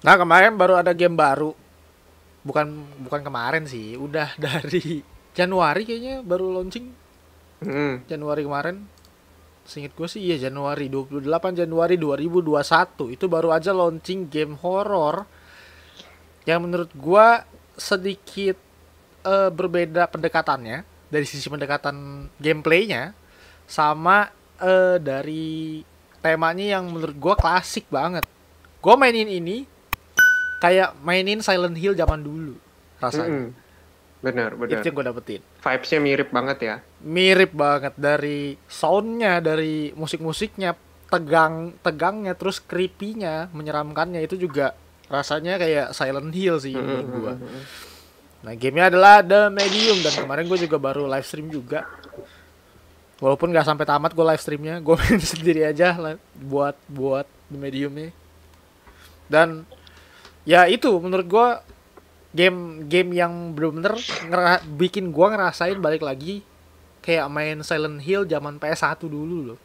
Nah kemarin baru ada game baru, bukan bukan kemarin sih, udah dari Januari kayaknya baru launching. Hmm. Januari kemarin, singkat gue sih iya Januari 28 Januari 2021 itu baru aja launching game horror yang menurut gue sedikit uh, berbeda pendekatannya dari sisi pendekatan gameplaynya sama uh, dari temanya yang menurut gue klasik banget. Gue mainin ini kayak mainin Silent Hill zaman dulu rasanya. Mm -hmm. Benar, benar. Itu yang gue dapetin. vibesnya mirip banget ya. Mirip banget dari soundnya, dari musik-musiknya, tegang, tegangnya, terus creepy-nya, menyeramkannya itu juga rasanya kayak Silent Hill sih mm -hmm. gue. Nah, gamenya adalah The Medium dan kemarin gue juga baru live stream juga. Walaupun gak sampai tamat gue live streamnya, gue main sendiri aja buat buat The Mediumnya. Dan ya itu menurut gue game game yang bener-bener bikin gue ngerasain balik lagi kayak main Silent Hill zaman PS1 dulu loh.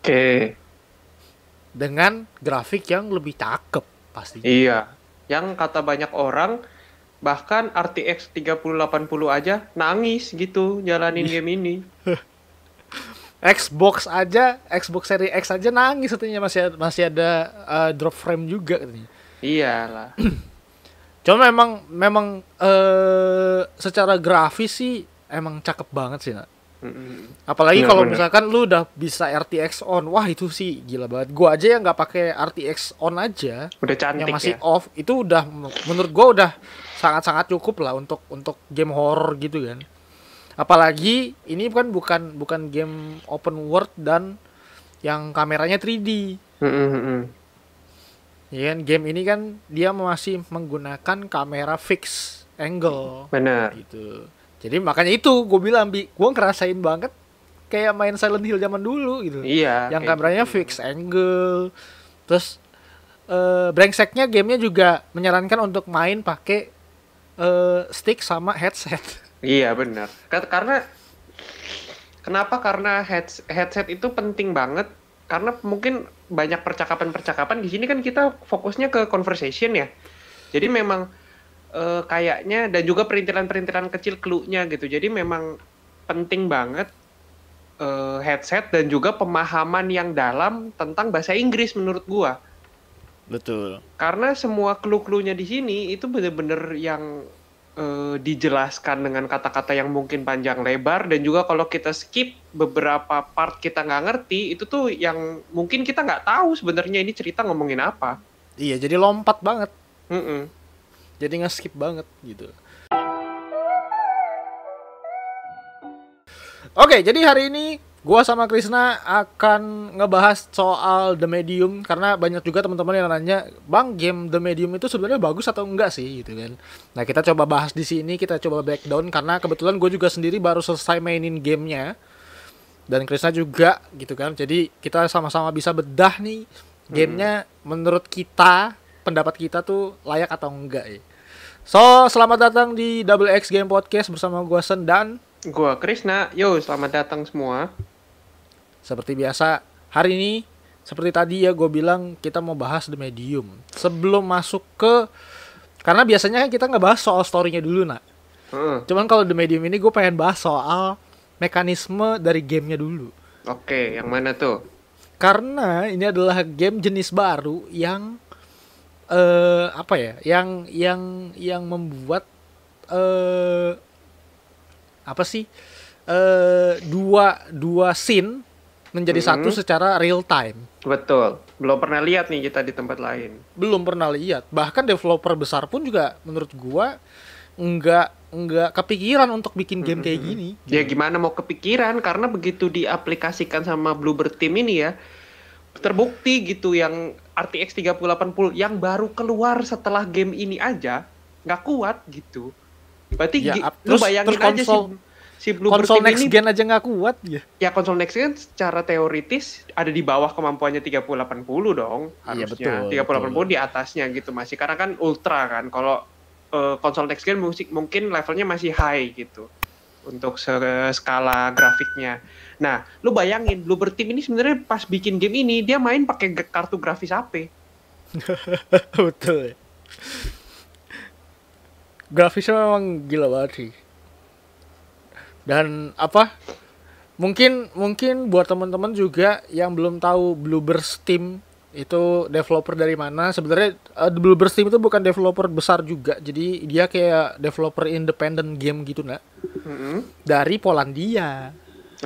Oke. Dengan grafik yang lebih cakep pastinya. Iya. Yang kata banyak orang bahkan RTX 3080 aja nangis gitu jalanin iya. game ini. Xbox aja, Xbox seri X aja nangis katanya masih masih ada uh, drop frame juga katanya iyalah cuma memang memang eh secara grafis sih emang cakep banget sih nak apalagi kalau misalkan lu udah bisa RTX on wah itu sih gila banget gua aja yang nggak pakai RTX on aja udah cantik yang masih ya? off itu udah menurut gua udah sangat sangat cukup lah untuk untuk game horror gitu kan apalagi ini kan bukan bukan game open world dan yang kameranya 3D mm -hmm. Ya kan game ini kan dia masih menggunakan kamera fix angle. Benar. Gitu. Jadi makanya itu gue bilang bi, gue ngerasain banget kayak main Silent Hill zaman dulu gitu. Iya. Yang kameranya gitu. fix angle. Terus uh, brengseknya gamenya juga menyarankan untuk main pakai uh, stick sama headset. Iya benar. Karena kenapa karena headset itu penting banget karena mungkin banyak percakapan-percakapan di sini kan kita fokusnya ke conversation ya. Jadi memang uh, kayaknya dan juga perintilan-perintilan kecil clue-nya gitu. Jadi memang penting banget uh, headset dan juga pemahaman yang dalam tentang bahasa Inggris menurut gua. Betul. Karena semua clue-cluenya di sini itu bener-bener yang uh, dijelaskan dengan kata-kata yang mungkin panjang lebar dan juga kalau kita skip beberapa part kita nggak ngerti itu tuh yang mungkin kita nggak tahu sebenarnya ini cerita ngomongin apa iya jadi lompat banget mm -mm. jadi nggak skip banget gitu oke jadi hari ini Gua sama Krisna akan ngebahas soal The Medium karena banyak juga teman-teman yang nanya, "Bang, game The Medium itu sebenarnya bagus atau enggak sih?" gitu kan. Nah, kita coba bahas di sini, kita coba breakdown karena kebetulan gue juga sendiri baru selesai mainin gamenya dan Krisna juga gitu kan. Jadi kita sama-sama bisa bedah nih gamenya hmm. menurut kita, pendapat kita tuh layak atau enggak ya. So, selamat datang di Double X Game Podcast bersama gua Sen dan gua Krishna, Yo, selamat datang semua. Seperti biasa, hari ini seperti tadi ya gue bilang kita mau bahas The Medium. Sebelum masuk ke karena biasanya kan kita nggak bahas soal storynya dulu nak. hmm. Cuman kalau The Medium ini gue pengen bahas soal mekanisme dari gamenya dulu. Oke, yang mana tuh? Karena ini adalah game jenis baru yang eh apa ya? Yang yang yang membuat eh apa sih? eh dua dua scene menjadi hmm. satu secara real time. Betul. Belum pernah lihat nih kita di tempat lain. Belum pernah lihat. Bahkan developer besar pun juga menurut gua enggak, enggak kepikiran untuk bikin game mm -hmm. kayak gini. Gitu. Ya gimana mau kepikiran karena begitu diaplikasikan sama Bluebird Team ini ya terbukti gitu yang RTX 3080 yang baru keluar setelah game ini aja nggak kuat gitu. Berarti ya, terus, lu bayangin terus konsol, aja sih si Blue konsol next ini, gen aja nggak kuat ya. Ya konsol next gen secara teoritis ada di bawah kemampuannya 3080 dong iya, harusnya. Iya, betul, 3080 betul. di atasnya gitu masih karena kan ultra kan. Kalau uh, konsol next gen musik mungkin levelnya masih high gitu untuk skala grafiknya. Nah, lu bayangin Bloober Team ini sebenarnya pas bikin game ini dia main pakai kartu grafis HP. Betul. Ya? Grafisnya memang gila banget sih dan apa mungkin mungkin buat teman-teman juga yang belum tahu Bluebirds Team itu developer dari mana sebenarnya uh, Bluebirds Team itu bukan developer besar juga jadi dia kayak developer independent game gitu nak mm-hmm. dari Polandia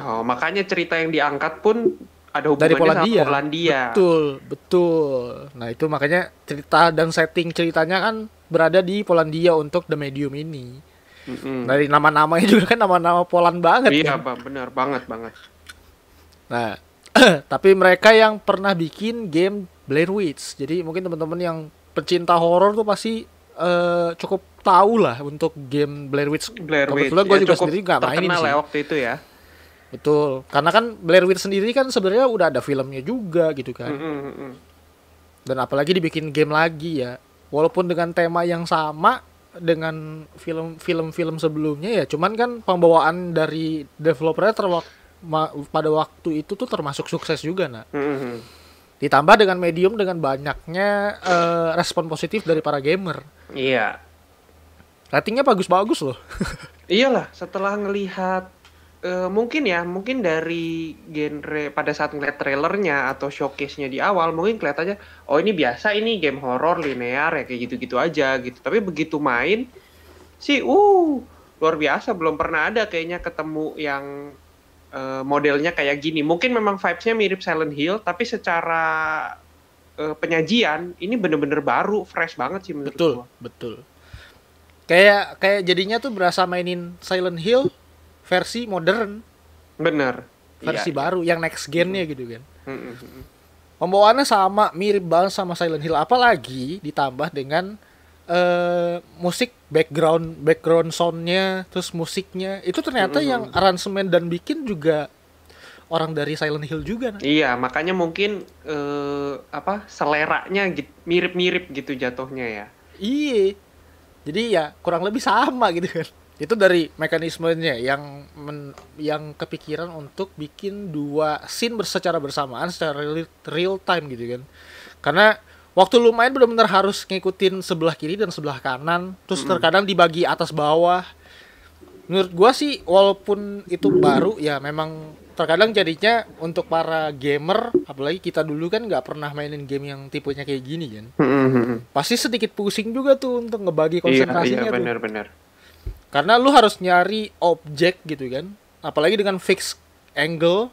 oh makanya cerita yang diangkat pun ada hubungannya dari Polandia. sama Polandia betul betul nah itu makanya cerita dan setting ceritanya kan berada di Polandia untuk The Medium ini Mm-hmm. Dari nama-namanya juga kan nama-nama Polan banget. Iya, kan? benar banget banget. Nah, tapi mereka yang pernah bikin game Blair Witch. Jadi mungkin teman-teman yang pecinta horor tuh pasti uh, cukup tahu lah untuk game Blair Witch. Blair Witch. Kebetulan gue ya, juga sendiri nggak mainin sih. Ya waktu itu ya. Betul. Karena kan Blair Witch sendiri kan sebenarnya udah ada filmnya juga gitu kan. Mm-hmm. Dan apalagi dibikin game lagi ya. Walaupun dengan tema yang sama, dengan film-film-film sebelumnya ya cuman kan pembawaan dari developernya terwak pada waktu itu tuh termasuk sukses juga nak mm-hmm. ditambah dengan medium dengan banyaknya uh, respon positif dari para gamer iya ratingnya bagus-bagus loh iyalah setelah ngelihat Uh, mungkin ya, mungkin dari genre pada saat ngeliat trailernya atau showcase-nya di awal, mungkin kelihatannya, oh ini biasa ini game horor linear ya kayak gitu-gitu aja gitu. Tapi begitu main sih, uh luar biasa. Belum pernah ada kayaknya ketemu yang uh, modelnya kayak gini. Mungkin memang vibes-nya mirip Silent Hill, tapi secara uh, penyajian ini bener-bener baru, fresh banget sih menurut Betul, gua. betul. Kayak kayak jadinya tuh berasa mainin Silent Hill versi modern. benar Versi iya, iya. baru iya. yang next gennya mm gitu kan. Mm -hmm. Pembawaannya sama, mirip banget sama Silent Hill. Apalagi ditambah dengan uh, musik background background soundnya, terus musiknya itu ternyata mm -hmm. yang aransemen dan bikin juga orang dari Silent Hill juga. Nah. Iya, makanya mungkin uh, apa seleranya mirip-mirip gitu jatuhnya ya. Iya. Jadi ya kurang lebih sama gitu kan itu dari mekanismenya yang men, yang kepikiran untuk bikin dua scene secara bersamaan secara real, real time gitu kan karena waktu lu main benar-benar harus ngikutin sebelah kiri dan sebelah kanan terus terkadang dibagi atas bawah menurut gua sih walaupun itu baru ya memang terkadang jadinya untuk para gamer apalagi kita dulu kan nggak pernah mainin game yang tipenya kayak gini kan pasti sedikit pusing juga tuh untuk ngebagi konsentrasinya iya, iya, bener, tuh. bener. Karena lu harus nyari objek gitu kan. Apalagi dengan fix angle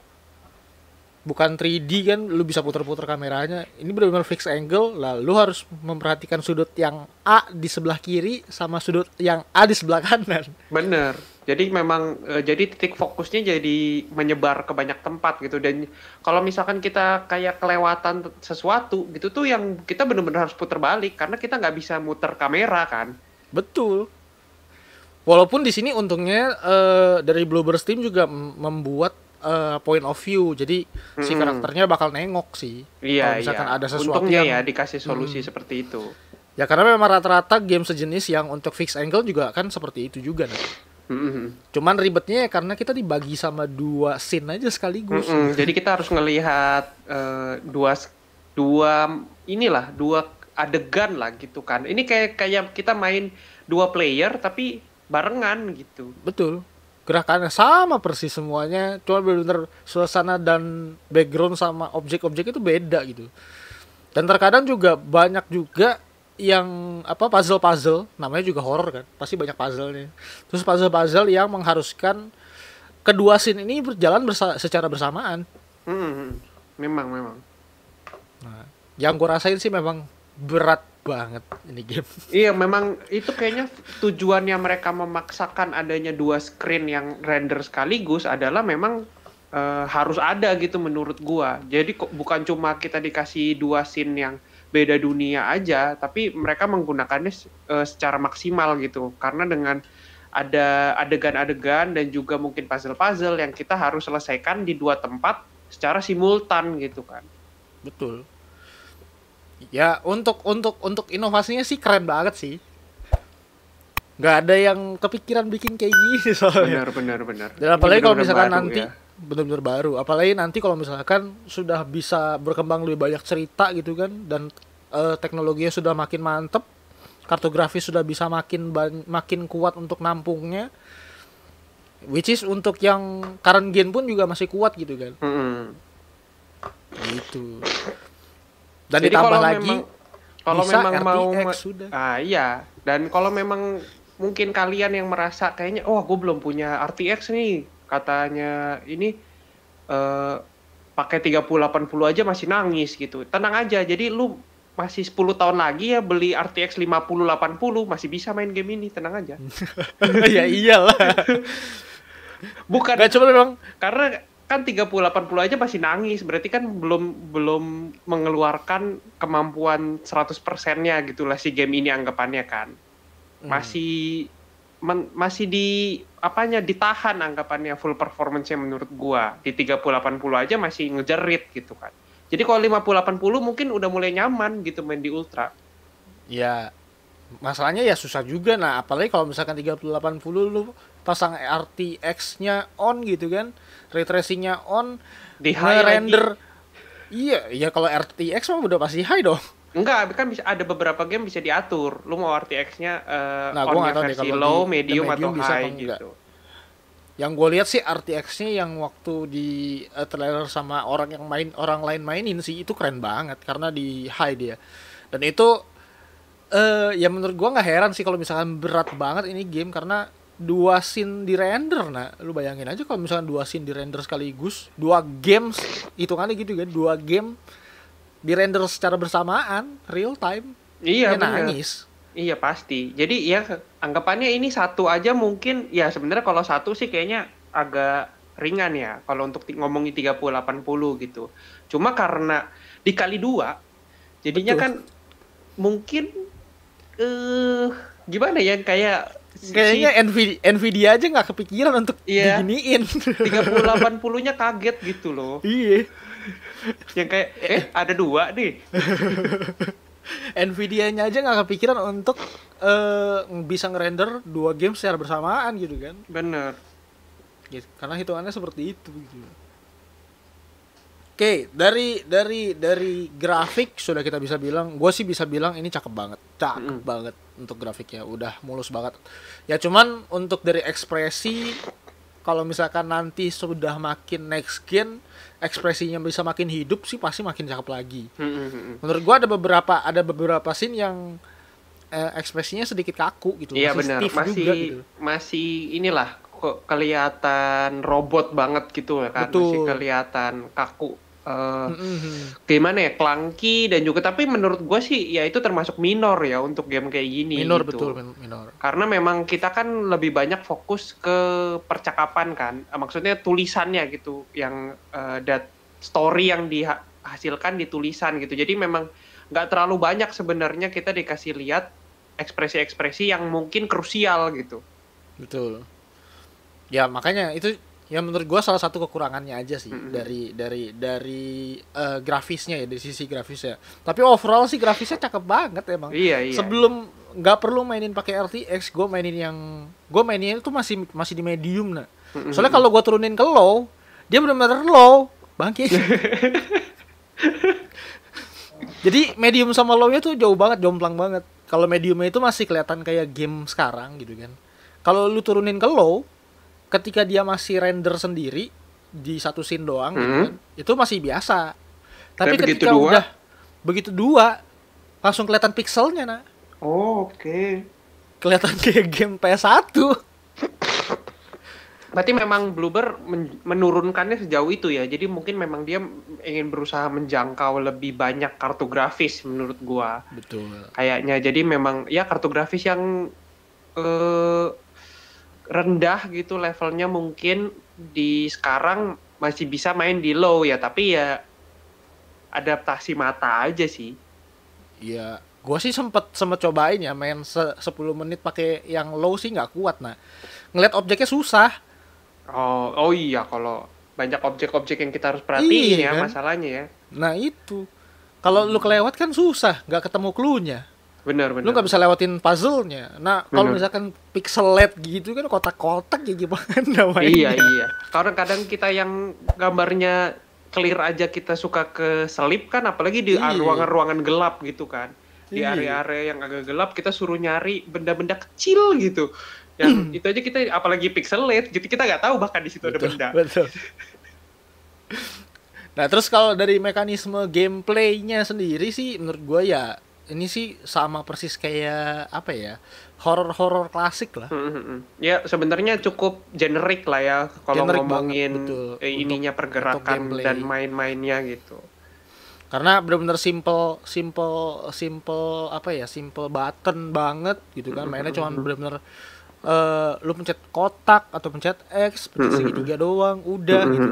bukan 3D kan lu bisa putar-putar kameranya ini benar-benar fix angle lah lu harus memperhatikan sudut yang A di sebelah kiri sama sudut yang A di sebelah kanan bener jadi memang e, jadi titik fokusnya jadi menyebar ke banyak tempat gitu dan kalau misalkan kita kayak kelewatan sesuatu gitu tuh yang kita benar-benar harus putar balik karena kita nggak bisa muter kamera kan betul Walaupun di sini untungnya uh, dari Bluebirds Steam juga membuat uh, point of view jadi hmm si karakternya bakal nengok sih iya, iya. misalkan iya. ada sesuatu untungnya yang, ya dikasih solusi hmm. seperti itu ya karena memang rata-rata game sejenis yang untuk fixed angle juga kan seperti itu juga nih. Hmm. Cuman ribetnya ya karena kita dibagi sama dua scene aja sekaligus. Mm-hmm. Jadi kita harus ngelihat uh, dua dua inilah dua adegan lah gitu kan. Ini kayak kayak kita main dua player tapi barengan gitu betul gerakannya sama persis semuanya cuma benar-benar suasana dan background sama objek-objek itu beda gitu dan terkadang juga banyak juga yang apa puzzle-puzzle namanya juga horror kan pasti banyak puzzle-nya terus puzzle-puzzle yang mengharuskan kedua scene ini berjalan bersa secara bersamaan mm -hmm. memang memang nah, yang gue rasain sih memang berat banget ini game. Iya, memang itu kayaknya tujuannya mereka memaksakan adanya dua screen yang render sekaligus adalah memang e, harus ada gitu menurut gua. Jadi kok bukan cuma kita dikasih dua scene yang beda dunia aja, tapi mereka menggunakannya e, secara maksimal gitu. Karena dengan ada adegan-adegan dan juga mungkin puzzle-puzzle yang kita harus selesaikan di dua tempat secara simultan gitu kan. Betul ya untuk untuk untuk inovasinya sih keren banget sih nggak ada yang kepikiran bikin kayak gini soalnya benar benar benar dan apalagi kalau misalkan baru, nanti ya. benar-benar baru apalagi nanti kalau misalkan sudah bisa berkembang lebih banyak cerita gitu kan dan uh, teknologinya sudah makin mantep kartografi sudah bisa makin makin kuat untuk nampungnya which is untuk yang current gen pun juga masih kuat gitu kan mm -hmm. gitu dan Jadi kalau lagi memang, kalau bisa memang RTX mau sudah. Ah iya. Dan kalau memang mungkin kalian yang merasa kayaknya oh gue belum punya RTX nih katanya ini eh uh, pakai 3080 aja masih nangis gitu. Tenang aja. Jadi lu masih 10 tahun lagi ya beli RTX 5080 masih bisa main game ini, tenang aja. ya iyalah. Bukan. Gak cuma dong? karena kan 30 80 aja masih nangis berarti kan belum belum mengeluarkan kemampuan 100 persennya gitu lah si game ini anggapannya kan hmm. masih men, masih di apanya ditahan anggapannya full performance-nya menurut gua di 30 80 aja masih ngejerit gitu kan jadi kalau 50 80 mungkin udah mulai nyaman gitu main di ultra ya masalahnya ya susah juga nah apalagi kalau misalkan 30 80 lu pasang RTX-nya on gitu kan ray tracingnya on di high render iya iya kalau RTX mah udah pasti high dong Enggak, kan bisa ada beberapa game bisa diatur. Lu mau RTX-nya uh, eh, nah, on gua versi deh, low, di, medium, medium atau bisa high gitu. Yang gue lihat sih RTX-nya yang waktu di uh, trailer sama orang yang main orang lain mainin sih itu keren banget karena di high dia. Dan itu uh, ya menurut gue nggak heran sih kalau misalkan berat banget ini game karena dua scene di render nah lu bayangin aja kalau misalnya dua scene di render sekaligus dua games itu hitungannya gitu kan dua game di render secara bersamaan real time iya ya nangis iya pasti jadi ya anggapannya ini satu aja mungkin ya sebenarnya kalau satu sih kayaknya agak ringan ya kalau untuk ngomongin 30 80 gitu cuma karena dikali dua jadinya Betul. kan mungkin eh uh, gimana ya kayak Kayaknya Nvidia, Nvidia aja nggak kepikiran untuk iya. diginiin. 3080-nya kaget gitu loh. Iya. Yang kayak eh, eh. ada dua nih. Nvidia-nya aja nggak kepikiran untuk uh, bisa ngerender dua game secara bersamaan gitu kan. Bener. Gitu. Karena hitungannya seperti itu gitu. Oke, okay, dari dari dari grafik sudah kita bisa bilang, gue sih bisa bilang ini cakep banget, cakep mm banget untuk grafiknya udah mulus banget ya cuman untuk dari ekspresi kalau misalkan nanti sudah makin next gen ekspresinya bisa makin hidup sih pasti makin cakep lagi mm-hmm. menurut gua ada beberapa ada beberapa scene yang eh, ekspresinya sedikit kaku gitu iya benar masih juga, gitu. masih inilah kok kelihatan robot banget gitu ya kan Betul. masih kelihatan kaku Uh, gimana ya klangki dan juga tapi menurut gue sih ya itu termasuk minor ya untuk game kayak gini minor gitu. betul minor karena memang kita kan lebih banyak fokus ke percakapan kan eh, maksudnya tulisannya gitu yang uh, dat story yang dihasilkan di tulisan gitu jadi memang nggak terlalu banyak sebenarnya kita dikasih lihat ekspresi-ekspresi yang mungkin krusial gitu betul ya makanya itu ya menurut gue salah satu kekurangannya aja sih mm -hmm. dari dari dari uh, grafisnya ya dari sisi grafisnya tapi overall sih grafisnya cakep banget emang iya, iya, sebelum nggak perlu mainin pakai RTX gue mainin yang gue mainin itu masih masih di medium nah mm -hmm. soalnya kalau gue turunin ke low dia benar-benar low bangkit jadi medium sama lownya tuh jauh banget jomplang banget kalau mediumnya itu masih kelihatan kayak game sekarang gitu kan kalau lu turunin ke low ketika dia masih render sendiri di satu scene doang mm -hmm. kan, itu masih biasa tapi, tapi ketika begitu dua, begitu dua langsung kelihatan pixelnya nak oh oke okay. kelihatan kayak game PS1 berarti memang Bluebird men menurunkannya sejauh itu ya jadi mungkin memang dia ingin berusaha menjangkau lebih banyak kartu grafis menurut gua betul kayaknya jadi memang ya kartu grafis yang uh, rendah gitu levelnya mungkin di sekarang masih bisa main di low ya tapi ya adaptasi mata aja sih iya gue sih sempet sempet cobain ya main se 10 menit pakai yang low sih nggak kuat nah ngeliat objeknya susah oh oh iya kalau banyak objek-objek yang kita harus perhatiin iya, ya kan? masalahnya ya nah itu kalau hmm. lu kelewat kan susah nggak ketemu klunya benar benar lu gak bisa lewatin puzzle-nya nah kalau misalkan pixelate gitu kan kotak-kotak ya gimana namanya? iya iya karena kadang kita yang gambarnya clear aja kita suka ke selip kan apalagi di iya. ruangan-ruangan gelap gitu kan di iya. area-area yang agak gelap kita suruh nyari benda-benda kecil gitu yang itu aja kita apalagi pixelate gitu, jadi kita nggak tahu bahkan di situ ada benda betul nah terus kalau dari mekanisme gameplaynya sendiri sih menurut gue ya ini sih sama persis kayak apa ya horor-horor klasik lah. Mm-hmm. Ya sebenarnya cukup generik lah ya kalau ngomongin banget, eh, ininya untuk, pergerakan untuk dan main-mainnya gitu. Karena benar-benar simple, simple, simple apa ya, simple button banget gitu kan. Hmm, Mainnya cuma benar-benar uh, eh, lu pencet kotak atau pencet X, pencet segitiga doang, udah gitu.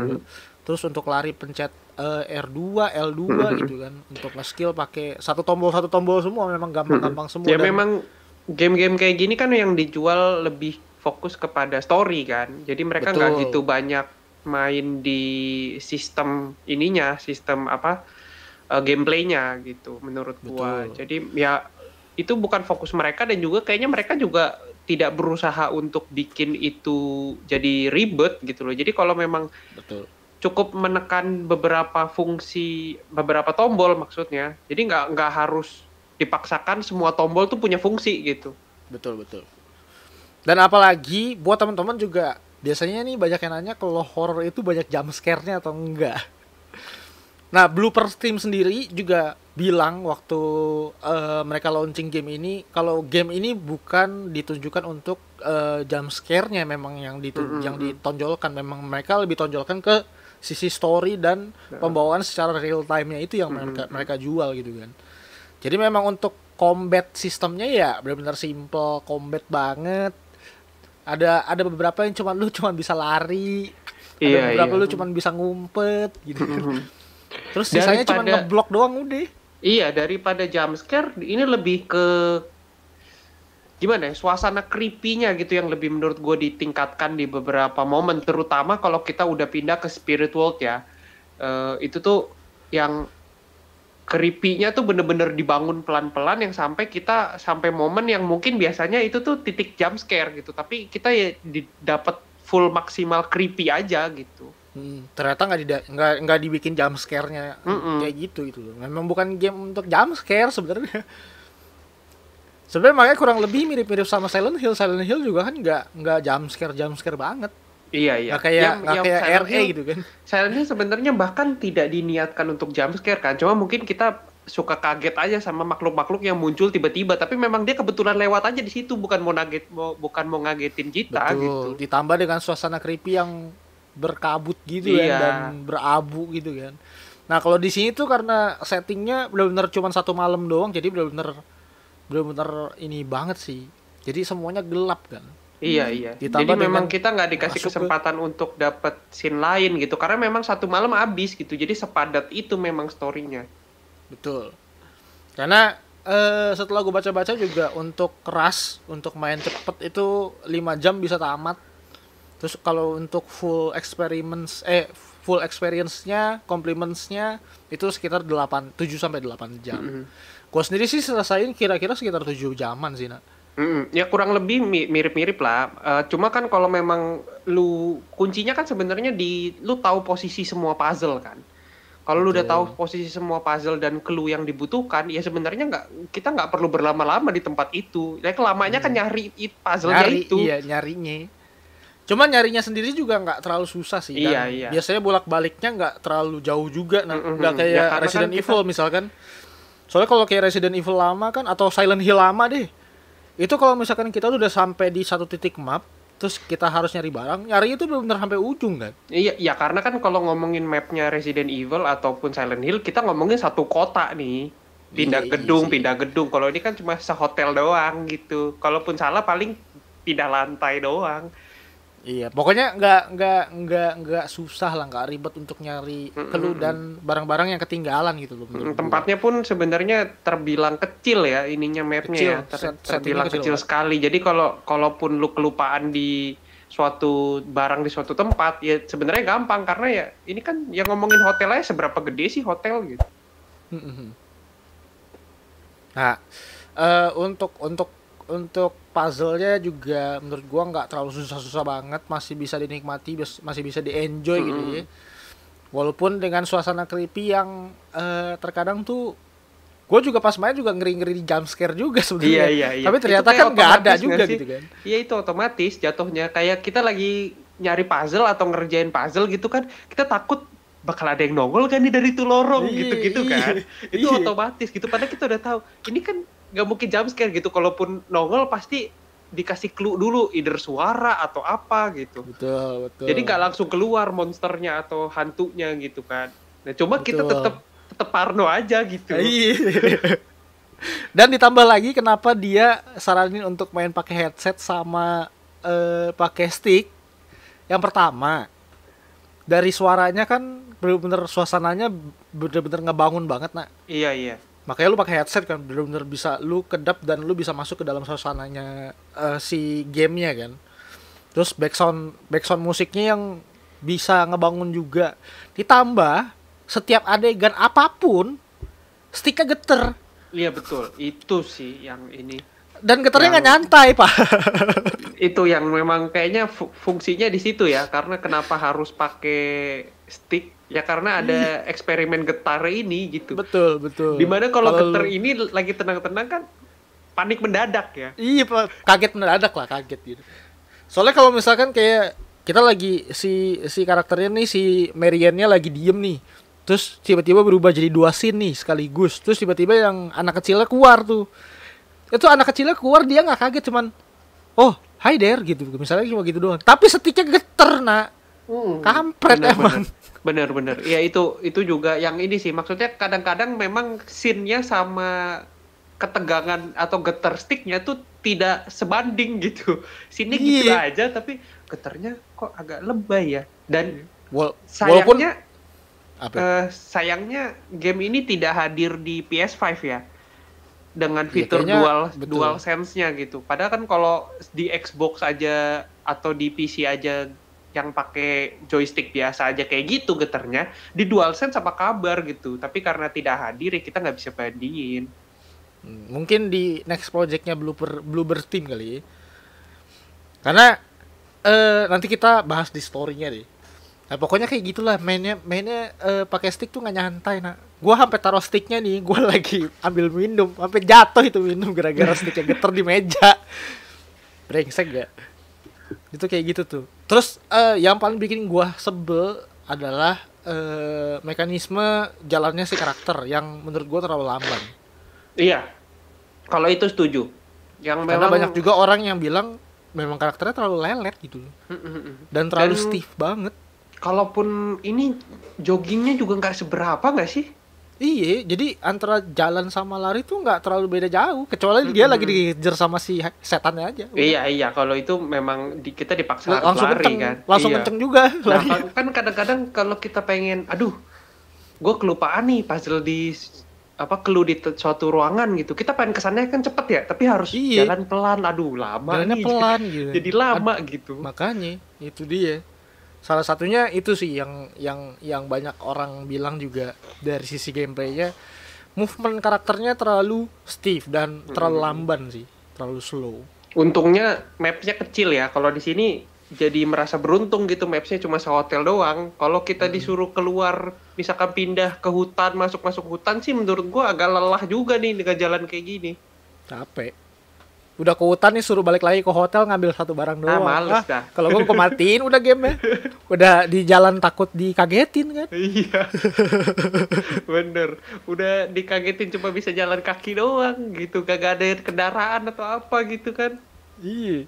Terus untuk lari pencet uh, eh, R2, L2 mm-hmm. gitu kan untuk nge-skill pakai satu tombol satu tombol semua memang gampang-gampang semua. Ya dan... memang game-game kayak gini kan yang dijual lebih fokus kepada story kan. Jadi mereka nggak gitu banyak main di sistem ininya, sistem apa uh, gameplaynya gitu menurut Betul. gua. Jadi ya itu bukan fokus mereka dan juga kayaknya mereka juga tidak berusaha untuk bikin itu jadi ribet gitu loh. Jadi kalau memang Betul cukup menekan beberapa fungsi beberapa tombol maksudnya jadi nggak nggak harus dipaksakan semua tombol tuh punya fungsi gitu betul betul dan apalagi buat teman-teman juga biasanya nih banyak yang nanya kalau horror itu banyak jump scare-nya atau enggak nah blooper team sendiri juga bilang waktu uh, mereka launching game ini kalau game ini bukan ditunjukkan untuk uh, jump scare-nya memang yang mm -hmm. yang ditonjolkan memang mereka lebih tonjolkan ke sisi story dan nah. pembawaan secara real time-nya itu yang hmm. mereka hmm. mereka jual gitu kan. Jadi memang untuk combat sistemnya ya benar-benar simple, combat banget. Ada ada beberapa yang cuma lu cuma bisa lari. Iya, ada beberapa iya. lu cuma bisa ngumpet gitu. Hmm. Terus sisanya cuma ngeblok doang udah. Iya, daripada jump scare ini lebih ke gimana ya suasana creepy-nya gitu yang lebih menurut gue ditingkatkan di beberapa momen terutama kalau kita udah pindah ke spirit world ya uh, itu tuh yang creepy-nya tuh bener-bener dibangun pelan-pelan yang sampai kita sampai momen yang mungkin biasanya itu tuh titik jump scare gitu tapi kita ya dapat full maksimal creepy aja gitu Hmm, ternyata nggak tidak nggak nggak dibikin jump scare-nya mm -mm. kayak gitu itu Memang bukan game untuk jump scare sebenarnya. Sebenarnya makanya kurang lebih mirip-mirip sama Silent Hill. Silent Hill juga kan nggak nggak jam scare jam scare banget. Iya iya. Gak kayak yang, gak yang kayak Silent RE Hill, gitu kan. Silent Hill sebenarnya bahkan tidak diniatkan untuk jam scare kan. Cuma mungkin kita suka kaget aja sama makhluk-makhluk yang muncul tiba-tiba tapi memang dia kebetulan lewat aja di situ bukan mau naget mau bukan mau ngagetin kita Betul. gitu. Ditambah dengan suasana creepy yang berkabut gitu kan iya. ya dan berabu gitu kan. Nah, kalau di sini tuh karena settingnya benar-benar cuma satu malam doang jadi benar-benar bener-bener ini banget sih jadi semuanya gelap kan Iya hmm. iya. Ditambah Jadi memang kita nggak dikasih kesempatan ke... untuk dapet scene lain gitu karena memang satu malam abis gitu. Jadi sepadat itu memang storynya. Betul. Karena uh, setelah gue baca-baca juga untuk keras untuk main cepet itu lima jam bisa tamat. Terus kalau untuk full experiments eh full experience-nya, compliments-nya itu sekitar delapan tujuh sampai delapan jam. Mm -hmm. Gue sendiri sih selesain kira-kira sekitar 7 jaman sih, nak. Mm, ya kurang lebih mirip-mirip lah. Uh, cuma kan kalau memang lu kuncinya kan sebenarnya di lu tahu posisi semua puzzle kan. Kalau lu udah tahu posisi semua puzzle dan clue yang dibutuhkan, ya sebenarnya nggak kita nggak perlu berlama-lama di tempat itu. Ya kelamanya hmm. kan nyari puzzle nyari, itu. Iya, nyarinya. Cuma nyarinya sendiri juga nggak terlalu susah sih. Iya, iya. Biasanya bolak-baliknya nggak terlalu jauh juga, nggak mm -hmm. kayak ya, kan Resident kan Evil kita... misalkan. Soalnya kalau kayak Resident Evil lama kan atau Silent Hill lama deh. Itu kalau misalkan kita udah sampai di satu titik map, terus kita harus nyari barang, nyari itu belum benar sampai ujung kan? Iya, ya karena kan kalau ngomongin mapnya Resident Evil ataupun Silent Hill, kita ngomongin satu kota nih. Pindah iya, iya gedung, iya, pindah gedung. Kalau ini kan cuma sehotel doang gitu. Kalaupun salah paling pindah lantai doang. Iya, pokoknya nggak nggak nggak nggak susah lah, nggak ribet untuk nyari kelu dan barang-barang yang ketinggalan gitu loh. Mm, tempatnya gua. pun sebenarnya terbilang kecil ya ininya mapnya ya, Ter, set, terbilang kecil, kecil sekali. Jadi kalau kalaupun lu kelupaan di suatu barang di suatu tempat ya sebenarnya gampang karena ya ini kan yang ngomongin hotel aja seberapa gede sih hotel gitu. Nah, uh, untuk untuk untuk puzzle-nya juga menurut gua nggak terlalu susah-susah banget, masih bisa dinikmati, masih bisa di-enjoy mm -hmm. gitu ya. Walaupun dengan suasana creepy yang uh, terkadang tuh gue juga pas main juga ngeri-ngeri di jump scare juga sebenarnya. Iya, iya, iya. Tapi ternyata kan nggak ada juga sih? gitu kan. Iya itu otomatis jatuhnya kayak kita lagi nyari puzzle atau ngerjain puzzle gitu kan kita takut bakal ada yang nongol kan nih dari itu lorong iya, gitu-gitu iya. kan. Itu iya. otomatis gitu padahal kita udah tahu ini kan nggak mungkin jam scare gitu kalaupun nongol pasti dikasih clue dulu either suara atau apa gitu betul betul jadi nggak langsung keluar monsternya atau hantunya gitu kan nah cuma betul. kita tetap tetap parno aja gitu iya. dan ditambah lagi kenapa dia saranin untuk main pakai headset sama uh, pakai stick yang pertama dari suaranya kan bener-bener suasananya bener-bener ngebangun banget nak iya iya makanya lu pakai headset kan bener-bener bisa lu kedap dan lu bisa masuk ke dalam suasananya uh, si gamenya kan terus background background musiknya yang bisa ngebangun juga ditambah setiap adegan apapun stiknya geter iya betul itu sih yang ini dan getarnya nggak nyantai pak itu yang memang kayaknya fungsinya di situ ya karena kenapa harus pakai stick ya karena ada hmm. eksperimen getar ini gitu betul betul dimana kalau getar ini lagi tenang-tenang kan panik mendadak ya iya pak. kaget mendadak lah kaget gitu soalnya kalau misalkan kayak kita lagi si si karakternya nih si Meriannya lagi diem nih terus tiba-tiba berubah jadi dua scene nih sekaligus terus tiba-tiba yang anak kecilnya keluar tuh itu anak kecilnya keluar dia nggak kaget cuman oh hi there gitu misalnya cuma gitu doang tapi setiknya geter nak hmm. kampret bener, emang bener bener ya itu itu juga yang ini sih maksudnya kadang-kadang memang sinnya sama ketegangan atau geter sticknya tuh tidak sebanding gitu sini yeah. gitu iya. aja tapi geternya kok agak lebay ya dan iya. Wal sayangnya walaupun... Uh, sayangnya game ini tidak hadir di PS5 ya dengan ya, fitur ya, dual betul. dual sense-nya gitu. Padahal kan kalau di Xbox aja atau di PC aja yang pakai joystick biasa aja kayak gitu geternya di dual sense apa kabar gitu tapi karena tidak hadir ya kita nggak bisa bandingin hmm, mungkin di next projectnya blooper blooper team kali ya. karena eh, nanti kita bahas di storynya deh Nah pokoknya kayak gitulah mainnya mainnya uh, pakai stick tuh gak nyantai nak. Gua sampai taruh sticknya nih, gua lagi ambil minum, sampai jatuh itu minum gara-gara sticknya geter di meja. Brengsek gak? Ya. Itu kayak gitu tuh. Terus uh, yang paling bikin gua sebel adalah uh, mekanisme jalannya si karakter yang menurut gua terlalu lamban. Iya. Kalau itu setuju. Yang Karena memang... banyak juga orang yang bilang memang karakternya terlalu lelet gitu Dan terlalu Dan... stiff banget kalaupun ini joggingnya juga nggak seberapa nggak sih? Iya, jadi antara jalan sama lari tuh nggak terlalu beda jauh, kecuali mm-hmm. dia lagi dikejar sama si setannya aja. Udah. Iya iya, kalau itu memang di, kita dipaksa harus langsung kenceng, kan. Langsung iya. kenceng juga. Nah, iya. kan kadang-kadang kalau kita pengen, aduh, gue kelupaan nih puzzle di apa kelu di suatu ruangan gitu. Kita pengen kesannya kan cepet ya, tapi harus iya. jalan pelan. Aduh, lama. Jalannya nih. pelan gitu. Jadi lama Ad, gitu. Makanya itu dia salah satunya itu sih yang yang yang banyak orang bilang juga dari sisi gameplaynya movement karakternya terlalu stiff dan terlalu hmm. lamban sih terlalu slow untungnya mapnya kecil ya kalau di sini jadi merasa beruntung gitu mapsnya cuma sehotel doang kalau kita hmm. disuruh keluar misalkan pindah ke hutan masuk masuk hutan sih menurut gua agak lelah juga nih dengan jalan kayak gini capek udah ke hutan nih suruh balik lagi ke hotel ngambil satu barang ah, doang. Ah, males dah. Kalau gue kematiin udah game ya. Udah di jalan takut dikagetin kan. Iya. Bener. Udah dikagetin cuma bisa jalan kaki doang gitu. Gak ada kendaraan atau apa gitu kan. Iya.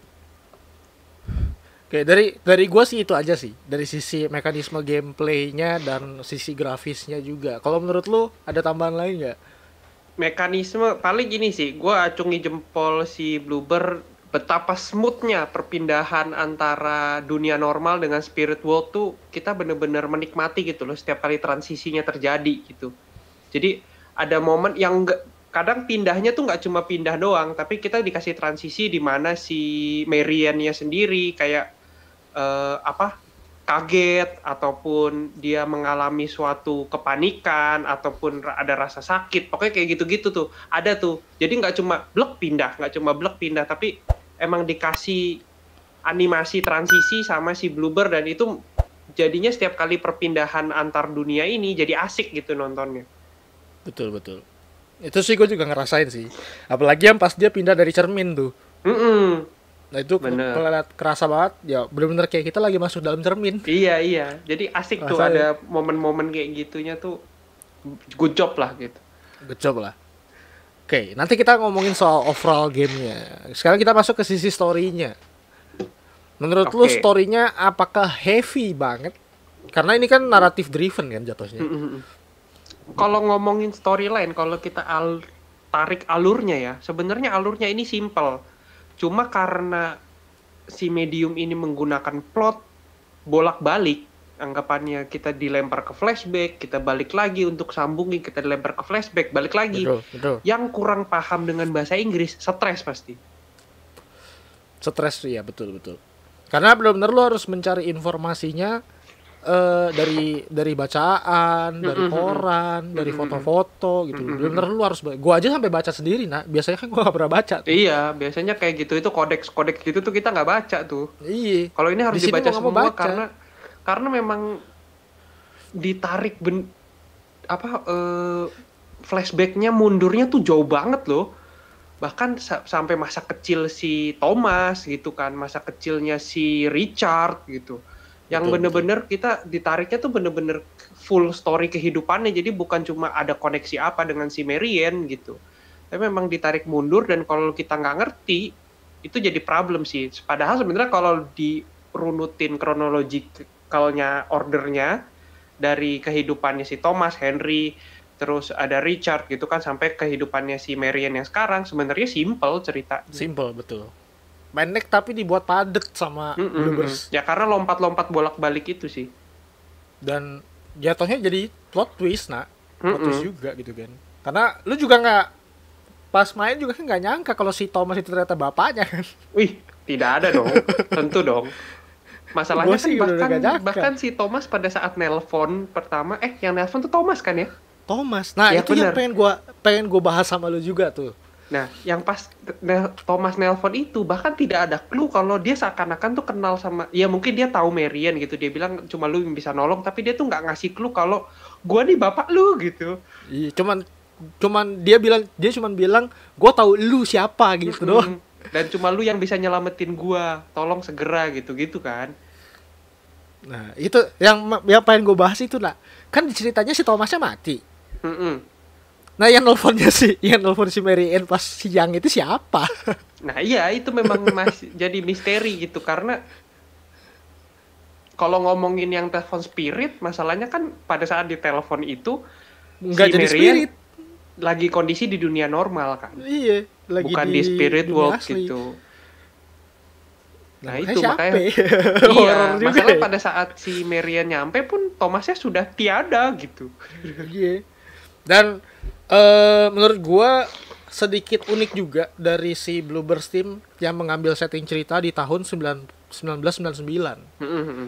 Oke, dari dari gue sih itu aja sih. Dari sisi mekanisme gameplaynya dan sisi grafisnya juga. Kalau menurut lu ada tambahan lain gak? mekanisme paling gini sih gue acungi jempol si Bluebird betapa smoothnya perpindahan antara dunia normal dengan spirit world tuh kita bener-bener menikmati gitu loh setiap kali transisinya terjadi gitu jadi ada momen yang gak, kadang pindahnya tuh nggak cuma pindah doang tapi kita dikasih transisi di mana si Mariannya sendiri kayak uh, apa kaget ataupun dia mengalami suatu kepanikan ataupun ada rasa sakit pokoknya kayak gitu-gitu tuh ada tuh jadi nggak cuma blok pindah nggak cuma blok pindah tapi emang dikasih animasi transisi sama si Bluebird dan itu jadinya setiap kali perpindahan antar dunia ini jadi asik gitu nontonnya betul betul itu sih gue juga ngerasain sih apalagi yang pas dia pindah dari cermin tuh mm -mm Nah itu bener. kerasa banget ya bener-bener kayak kita lagi masuk dalam cermin. Iya iya. Jadi asik Masa tuh ada ya. momen-momen kayak gitunya tuh good job lah gitu. Good job lah. Oke, okay, nanti kita ngomongin soal overall gamenya. Sekarang kita masuk ke sisi storynya. Menurut okay. lu storynya apakah heavy banget? Karena ini kan naratif driven kan jatuhnya. Mm -hmm. Kalau ngomongin storyline, kalau kita al tarik alurnya ya, sebenarnya alurnya ini simple Cuma karena si medium ini menggunakan plot bolak-balik anggapannya kita dilempar ke flashback, kita balik lagi untuk sambungin, kita dilempar ke flashback, balik lagi. Betul, betul. Yang kurang paham dengan bahasa Inggris, stres pasti. Stres ya betul betul. Karena belum benar lo harus mencari informasinya uh, dari dari bacaan, dari koran, dari foto-foto gitu. Bener lu harus gua aja sampai baca sendiri nah. Biasanya kan gua gak pernah baca. Tuh. Iya, biasanya kayak gitu itu kodeks-kodeks gitu tuh kita nggak baca tuh. Iya. Kalau ini harus Di dibaca semua baca. karena karena memang ditarik ben apa uh, flashbacknya mundurnya tuh jauh banget loh bahkan sa sampai masa kecil si Thomas gitu kan masa kecilnya si Richard gitu yang bener-bener kita ditariknya tuh bener-bener full story kehidupannya jadi bukan cuma ada koneksi apa dengan si Marian gitu tapi memang ditarik mundur dan kalau kita nggak ngerti itu jadi problem sih padahal sebenarnya kalau dirunutin kronologikalnya ordernya dari kehidupannya si Thomas Henry terus ada Richard gitu kan sampai kehidupannya si Marian yang sekarang sebenarnya simple cerita simple betul pendek tapi dibuat padet sama mm -mm. Ya karena lompat-lompat bolak-balik itu sih. Dan jatuhnya jadi plot twist nak, plot mm twist juga gitu kan. Karena lu juga nggak pas main juga kan nggak nyangka kalau si Thomas itu ternyata bapaknya kan. Wih, tidak ada dong, tentu dong. Masalahnya kan bahkan bahkan si Thomas pada saat nelpon pertama, eh yang nelpon tuh Thomas kan ya? Thomas. Nah, ya, itu bener. yang pengen gua pengen gua bahas sama lu juga tuh. Nah, yang pas Thomas nelpon itu bahkan tidak ada clue kalau dia seakan-akan tuh kenal sama ya mungkin dia tahu Marian gitu. Dia bilang cuma lu bisa nolong tapi dia tuh nggak ngasih clue kalau gua nih bapak lu gitu. Iya, cuman cuman dia bilang dia cuman bilang gua tahu lu siapa gitu mm Dan cuma lu yang bisa nyelamatin gua. Tolong segera gitu-gitu kan. Nah, itu yang yang pengen gua bahas itu lah. Kan ceritanya si Thomasnya mati. Mm -mm Nah yang nelfonnya si yang nelfon si Mary Ann pas siang itu siapa? Nah iya itu memang masih jadi misteri gitu karena kalau ngomongin yang telepon spirit masalahnya kan pada saat di telepon itu nggak si jadi Mary lagi kondisi di dunia normal kan. Iya, lagi bukan di, di spirit world asli. gitu. Nah, nah itu siapa? Ya? Iya, makanya iya, masalah pada saat si Marian nyampe pun Thomasnya sudah tiada gitu. Iya. Dan uh, menurut gua sedikit unik juga dari si Bluebird Team yang mengambil setting cerita di tahun 9, 1999. Mm -hmm.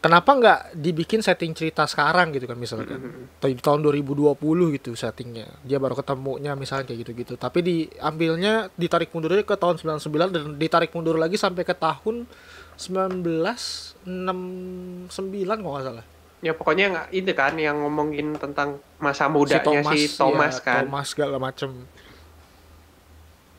Kenapa nggak dibikin setting cerita sekarang gitu kan misalkan mm -hmm. di tahun 2020 gitu settingnya dia baru ketemunya misalnya kayak gitu-gitu tapi diambilnya ditarik mundur ke tahun 99 dan ditarik mundur lagi sampai ke tahun 1969 kalau nggak salah ya pokoknya nggak itu kan yang ngomongin tentang masa mudanya si Thomas, si Thomas ya, kan Thomas segala macem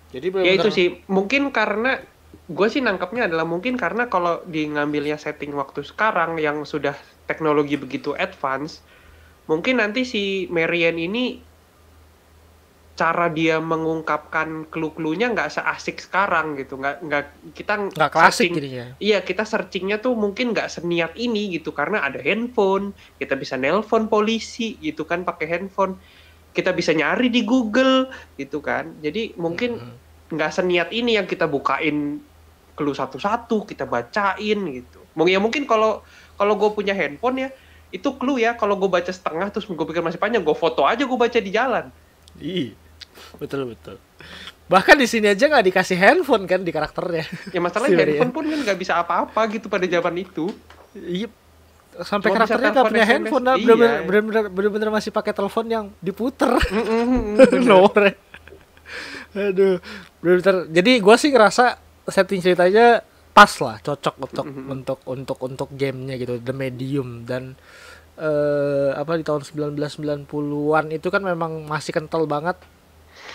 jadi bener ya itu sih mungkin karena gue sih nangkepnya adalah mungkin karena kalau di ngambilnya setting waktu sekarang yang sudah teknologi begitu advance mungkin nanti si Marian ini cara dia mengungkapkan clue-cluenya nggak seasik sekarang gitu nggak nggak kita nggak klasik ya iya kita searchingnya tuh mungkin nggak seniat ini gitu karena ada handphone kita bisa nelpon polisi gitu kan pakai handphone kita bisa nyari di Google gitu kan jadi mungkin hmm. nggak mm -hmm. seniat ini yang kita bukain clue satu-satu kita bacain gitu mungkin ya mungkin kalau kalau gue punya handphone ya itu clue ya kalau gue baca setengah terus gue pikir masih panjang gue foto aja gue baca di jalan betul betul bahkan di sini aja nggak dikasih handphone kan di karakternya ya masalahnya handphone pun kan nggak bisa apa-apa gitu pada zaman itu iya sampai Cuma karakternya nggak punya handphone nah, iya. bener-bener bener benar masih pakai telepon yang diputer mm aduh bener jadi gue sih ngerasa setting ceritanya pas lah cocok untuk mm -hmm. untuk untuk untuk gamenya gitu the medium dan uh, apa di tahun 1990-an itu kan memang masih kental banget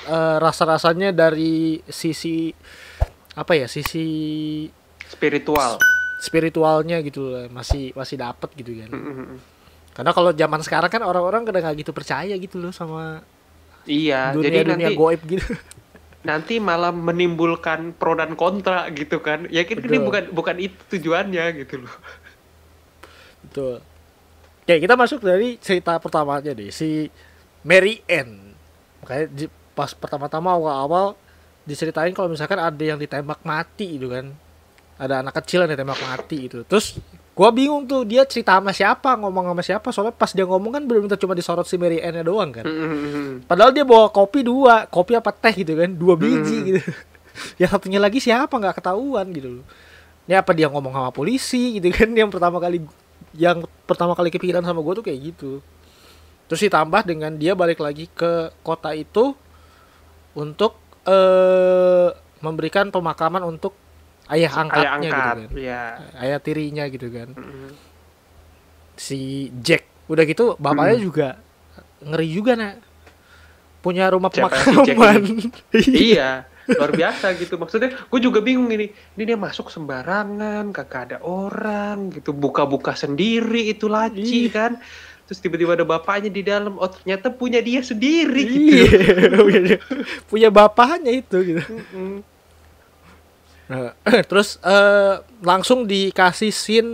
uh, rasa-rasanya dari sisi apa ya sisi spiritual spiritualnya gitu lah masih masih dapat gitu kan mm -hmm. karena kalau zaman sekarang kan orang-orang kadang nggak gitu percaya gitu loh sama iya dunia, jadi dunia nanti goib gitu nanti malah menimbulkan pro dan kontra gitu kan ya kan ini bukan bukan itu tujuannya gitu loh betul Oke, kita masuk dari cerita pertamanya deh si Mary Ann. Makanya pas pertama-tama awal-awal diceritain kalau misalkan ada yang ditembak mati itu kan ada anak kecil yang ditembak mati itu terus gue bingung tuh dia cerita sama siapa ngomong sama siapa soalnya pas dia ngomong kan belum cuma disorot si Mary Ann doang kan padahal dia bawa kopi dua kopi apa teh gitu kan dua biji gitu yang satunya lagi siapa nggak ketahuan gitu loh ini apa dia ngomong sama polisi gitu kan yang pertama kali yang pertama kali kepikiran sama gue tuh kayak gitu terus ditambah dengan dia balik lagi ke kota itu untuk eh, memberikan pemakaman untuk ayah angkatnya ayah angkat, gitu kan. Ya. Ayah tirinya gitu kan. Mm-hmm. Si Jack udah gitu bapaknya mm. juga ngeri juga nak punya rumah pemakaman. Si iya luar biasa gitu maksudnya gue juga bingung ini ini dia masuk sembarangan kakak ada orang gitu buka-buka sendiri itu laci iya. kan terus tiba-tiba ada bapaknya di dalam oh ternyata punya dia sendiri gitu iya, punya bapaknya itu gitu nah, terus uh, langsung dikasih scene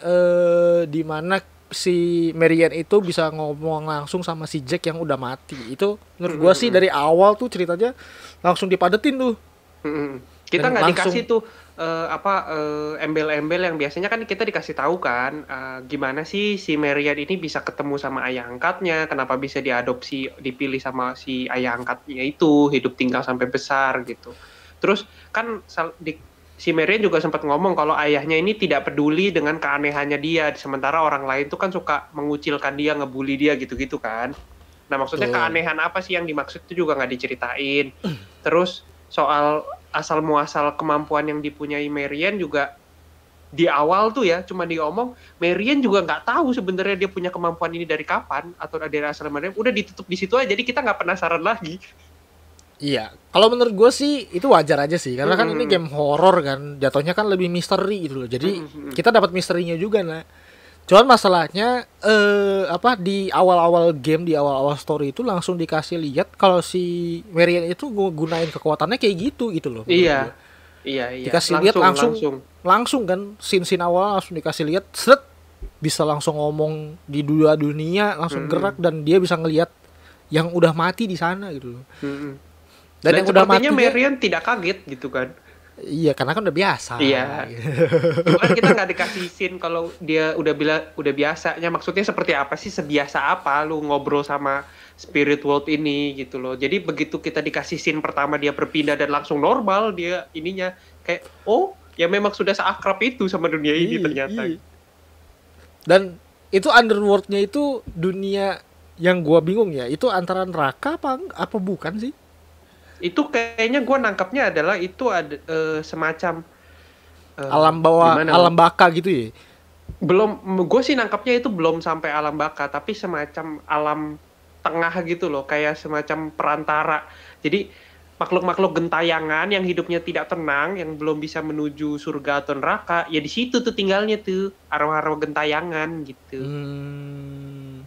uh, di mana si Marian itu bisa ngomong langsung sama si Jack yang udah mati itu menurut gua sih dari awal tuh ceritanya langsung dipadetin tuh kita nggak dikasih tuh uh, apa embel eh, embel-embel yang biasanya kan kita dikasih tahu kan uh, gimana sih si Marian ini bisa ketemu sama ayah angkatnya kenapa bisa diadopsi dipilih sama si ayah angkatnya itu hidup tinggal sampai besar gitu terus kan di, si Marian juga sempat ngomong kalau ayahnya ini tidak peduli dengan keanehannya dia sementara orang lain tuh kan suka mengucilkan dia ngebully dia gitu-gitu kan nah maksudnya keanehan apa sih yang dimaksud itu juga nggak diceritain terus soal asal muasal kemampuan yang dipunyai Marian juga di awal tuh ya cuma diomong Marian juga nggak tahu sebenarnya dia punya kemampuan ini dari kapan atau dari asal mana udah ditutup di situ aja jadi kita nggak penasaran lagi Iya, kalau menurut gue sih itu wajar aja sih, karena kan ini hmm. game horor kan, jatuhnya kan lebih misteri gitu loh. Jadi -hmm. hmm, hmm. kita dapat misterinya juga nah. Cuman masalahnya eh apa di awal-awal game di awal-awal story itu langsung dikasih lihat kalau si Marian itu gunain kekuatannya kayak gitu gitu loh. Iya. Iya, iya. Dikasih lihat langsung, langsung langsung kan sin-sin awal langsung dikasih lihat set bisa langsung ngomong di dua dunia langsung mm -hmm. gerak dan dia bisa ngelihat yang udah mati di sana gitu loh. Mm -hmm. Dan, dan yang udah mati Marian tidak kaget gitu kan. Iya, karena kan udah biasa. Iya. Cuman kan kita nggak dikasih scene kalau dia udah bila udah biasanya. Maksudnya seperti apa sih? Sebiasa apa lu ngobrol sama spirit world ini gitu loh. Jadi begitu kita dikasih scene pertama dia berpindah dan langsung normal dia ininya kayak oh ya memang sudah seakrab itu sama dunia ini iyi, ternyata. Iyi. Dan itu underworldnya itu dunia yang gua bingung ya. Itu antara neraka apa apa bukan sih? itu kayaknya gue nangkapnya adalah itu ada uh, semacam uh, alam bawah gimana? Ya? alam baka gitu ya belum gue sih nangkapnya itu belum sampai alam baka tapi semacam alam tengah gitu loh kayak semacam perantara jadi makhluk-makhluk gentayangan yang hidupnya tidak tenang yang belum bisa menuju surga atau neraka ya di situ tuh tinggalnya tuh arwah-arwah gentayangan gitu hmm.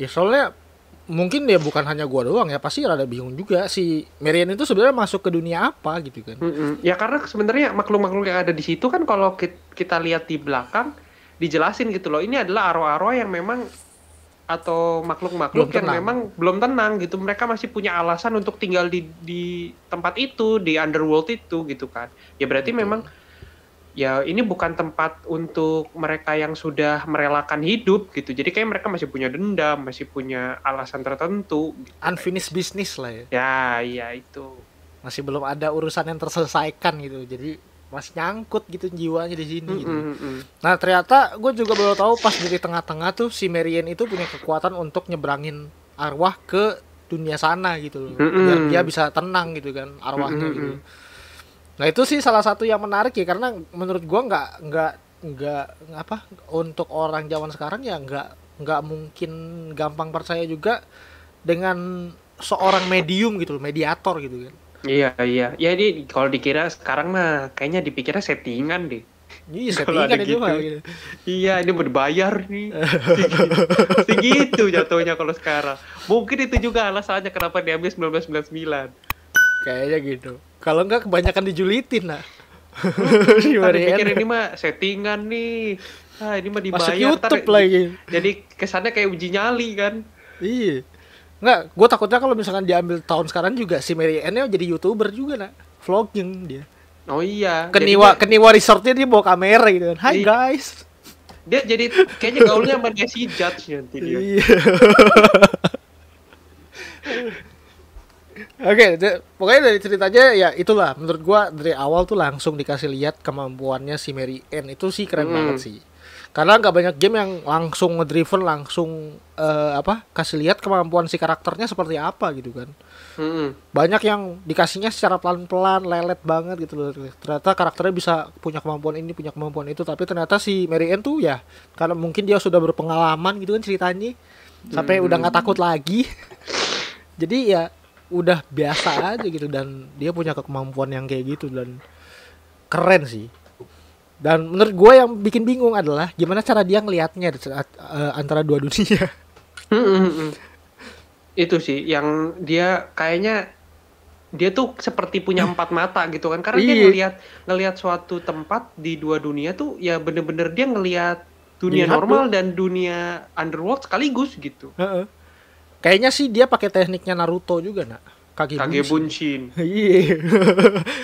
ya soalnya mungkin ya bukan hanya gua doang ya pasti ada bingung juga si Merian itu sebenarnya masuk ke dunia apa gitu kan mm -hmm. ya karena sebenarnya makhluk-makhluk yang ada di situ kan kalau kita lihat di belakang dijelasin gitu loh ini adalah arwah-arwah yang memang atau makhluk-makhluk yang tenang. memang belum tenang gitu mereka masih punya alasan untuk tinggal di di tempat itu di underworld itu gitu kan ya berarti -hmm. memang ya ini bukan tempat untuk mereka yang sudah merelakan hidup gitu. Jadi kayak mereka masih punya dendam, masih punya alasan tertentu. Gitu. Unfinished business lah ya. Ya, iya itu. Masih belum ada urusan yang terselesaikan gitu. Jadi masih nyangkut gitu jiwanya di sini. gitu. Nah ternyata gue juga baru tahu pas di tengah-tengah tuh si Marian itu punya kekuatan untuk nyebrangin arwah ke dunia sana gitu loh. Biar dia bisa tenang gitu kan arwahnya mm -hmm. gitu Nah itu sih salah satu yang menarik ya karena menurut gua nggak nggak nggak apa untuk orang zaman sekarang ya nggak nggak mungkin gampang percaya juga dengan seorang medium gitu mediator gitu kan. Iya iya, ya ini kalau dikira sekarang mah kayaknya dipikirnya settingan deh. Iya settingan itu gitu. mah. Gitu. Iya ini berbayar nih. Segitu jatuhnya kalau sekarang. Mungkin itu juga alasannya kenapa diambil 1999 Kayaknya gitu. Kalau enggak kebanyakan dijulitin lah. Tadi pikir ini mah settingan nih. Ah, ini mah dibayar. Masuk YouTube tar, lagi. Jadi kesannya kayak uji nyali kan. Iya. Enggak, gue takutnya kalau misalkan diambil tahun sekarang juga si Mary Ann-nya jadi YouTuber juga nak. Vlogging dia. Oh iya. Keniwa dia, keniwa resortnya dia bawa kamera gitu kan. Hai guys. Dia jadi kayaknya gaulnya sama dia si judge nanti dia. Iya. Oke, okay, pokoknya dari ceritanya ya itulah menurut gua dari awal tuh langsung dikasih lihat kemampuannya si Mary Ann itu sih keren hmm. banget sih. Karena nggak banyak game yang langsung ngedriven langsung uh, apa kasih lihat kemampuan si karakternya seperti apa gitu kan. Hmm. Banyak yang dikasihnya secara pelan-pelan, lelet banget gitu loh. Ternyata karakternya bisa punya kemampuan ini, punya kemampuan itu, tapi ternyata si Mary Ann tuh ya karena mungkin dia sudah berpengalaman gitu kan ceritanya sampai hmm. udah nggak hmm. takut lagi. Jadi ya udah biasa aja gitu dan dia punya kemampuan yang kayak gitu dan keren sih dan menurut gue yang bikin bingung adalah gimana cara dia ngelihatnya eh, antara dua dunia itu sih yang dia kayaknya dia tuh seperti punya empat mata gitu kan karena dia iya. ngelihat ngelihat suatu tempat di dua dunia tuh ya bener-bener dia ngelihat dunia Lihat normal tuh. dan dunia underworld sekaligus gitu. Uh -uh. Kayaknya sih dia pakai tekniknya Naruto juga, Nak. Kage, Kage Bunshin. Iya.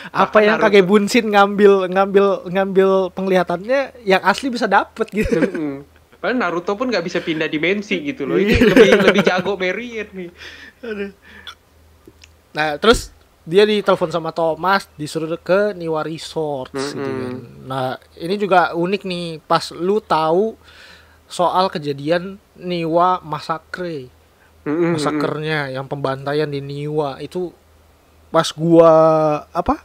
Apa yang Naruto. Kage Bunshin ngambil ngambil ngambil penglihatannya yang asli bisa dapet gitu. Mm Padahal Naruto pun nggak bisa pindah dimensi gitu loh. Ini iya. lebih lebih jago Barrier nih. Nah, terus dia ditelepon sama Thomas disuruh ke Niwa Resort mm -hmm. gitu kan. Nah, ini juga unik nih pas lu tahu soal kejadian Niwa Masakre mm-hmm. yang pembantaian di Niwa itu pas gua apa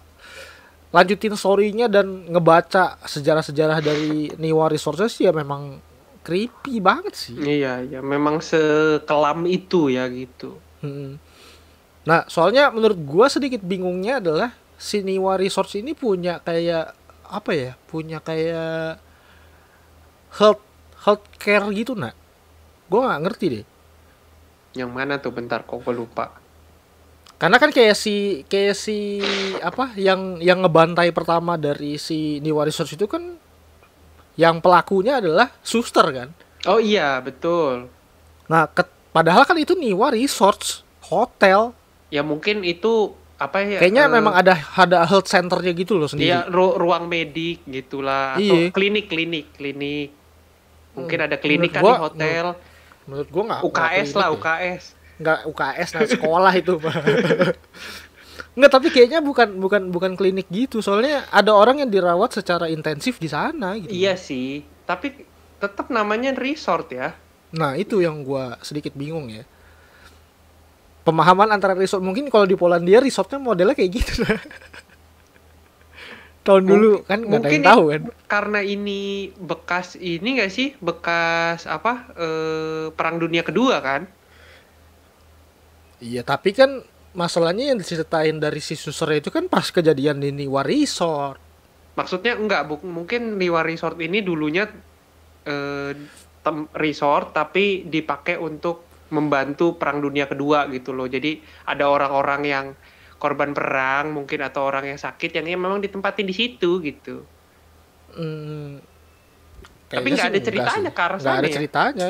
lanjutin storynya dan ngebaca sejarah-sejarah dari Niwa Resources ya memang creepy banget sih iya ya memang sekelam itu ya gitu hmm. nah soalnya menurut gua sedikit bingungnya adalah si Niwa Resources ini punya kayak apa ya punya kayak health care gitu nak gua nggak ngerti deh yang mana tuh bentar kok gue lupa. Karena kan kayak si kayak si apa yang yang ngebantai pertama dari si Niwa Research itu kan yang pelakunya adalah suster kan. Oh iya, betul. Nah, ke, padahal kan itu Niwa Resorts hotel. Ya mungkin itu apa ya? Kayaknya uh, memang ada ada health centernya gitu loh sendiri. Iya, ru ruang medik gitulah. Iya. Atau klinik, klinik, klinik. Mungkin hmm, ada klinik kan gua, di hotel. hmm menurut gue nggak UKS lah UKS gitu ya. nggak UKS lah sekolah itu Nggak, tapi kayaknya bukan bukan bukan klinik gitu. Soalnya ada orang yang dirawat secara intensif di sana gitu. Iya sih, tapi tetap namanya resort ya. Nah, itu yang gue sedikit bingung ya. Pemahaman antara resort mungkin kalau di Polandia resortnya modelnya kayak gitu. tahun dulu kan nggak ada tahu kan karena ini bekas ini gak sih bekas apa e, perang dunia kedua kan iya tapi kan masalahnya yang diceritain dari si Suser itu kan pas kejadian ini war Resort maksudnya enggak bu mungkin di war Resort ini dulunya eh, tem resort tapi dipakai untuk membantu perang dunia kedua gitu loh jadi ada orang-orang yang korban perang mungkin atau orang yang sakit yang ya memang ditempatin di situ gitu. Hmm, tapi nggak ada ceritanya karena nggak ada ada ya? ceritanya.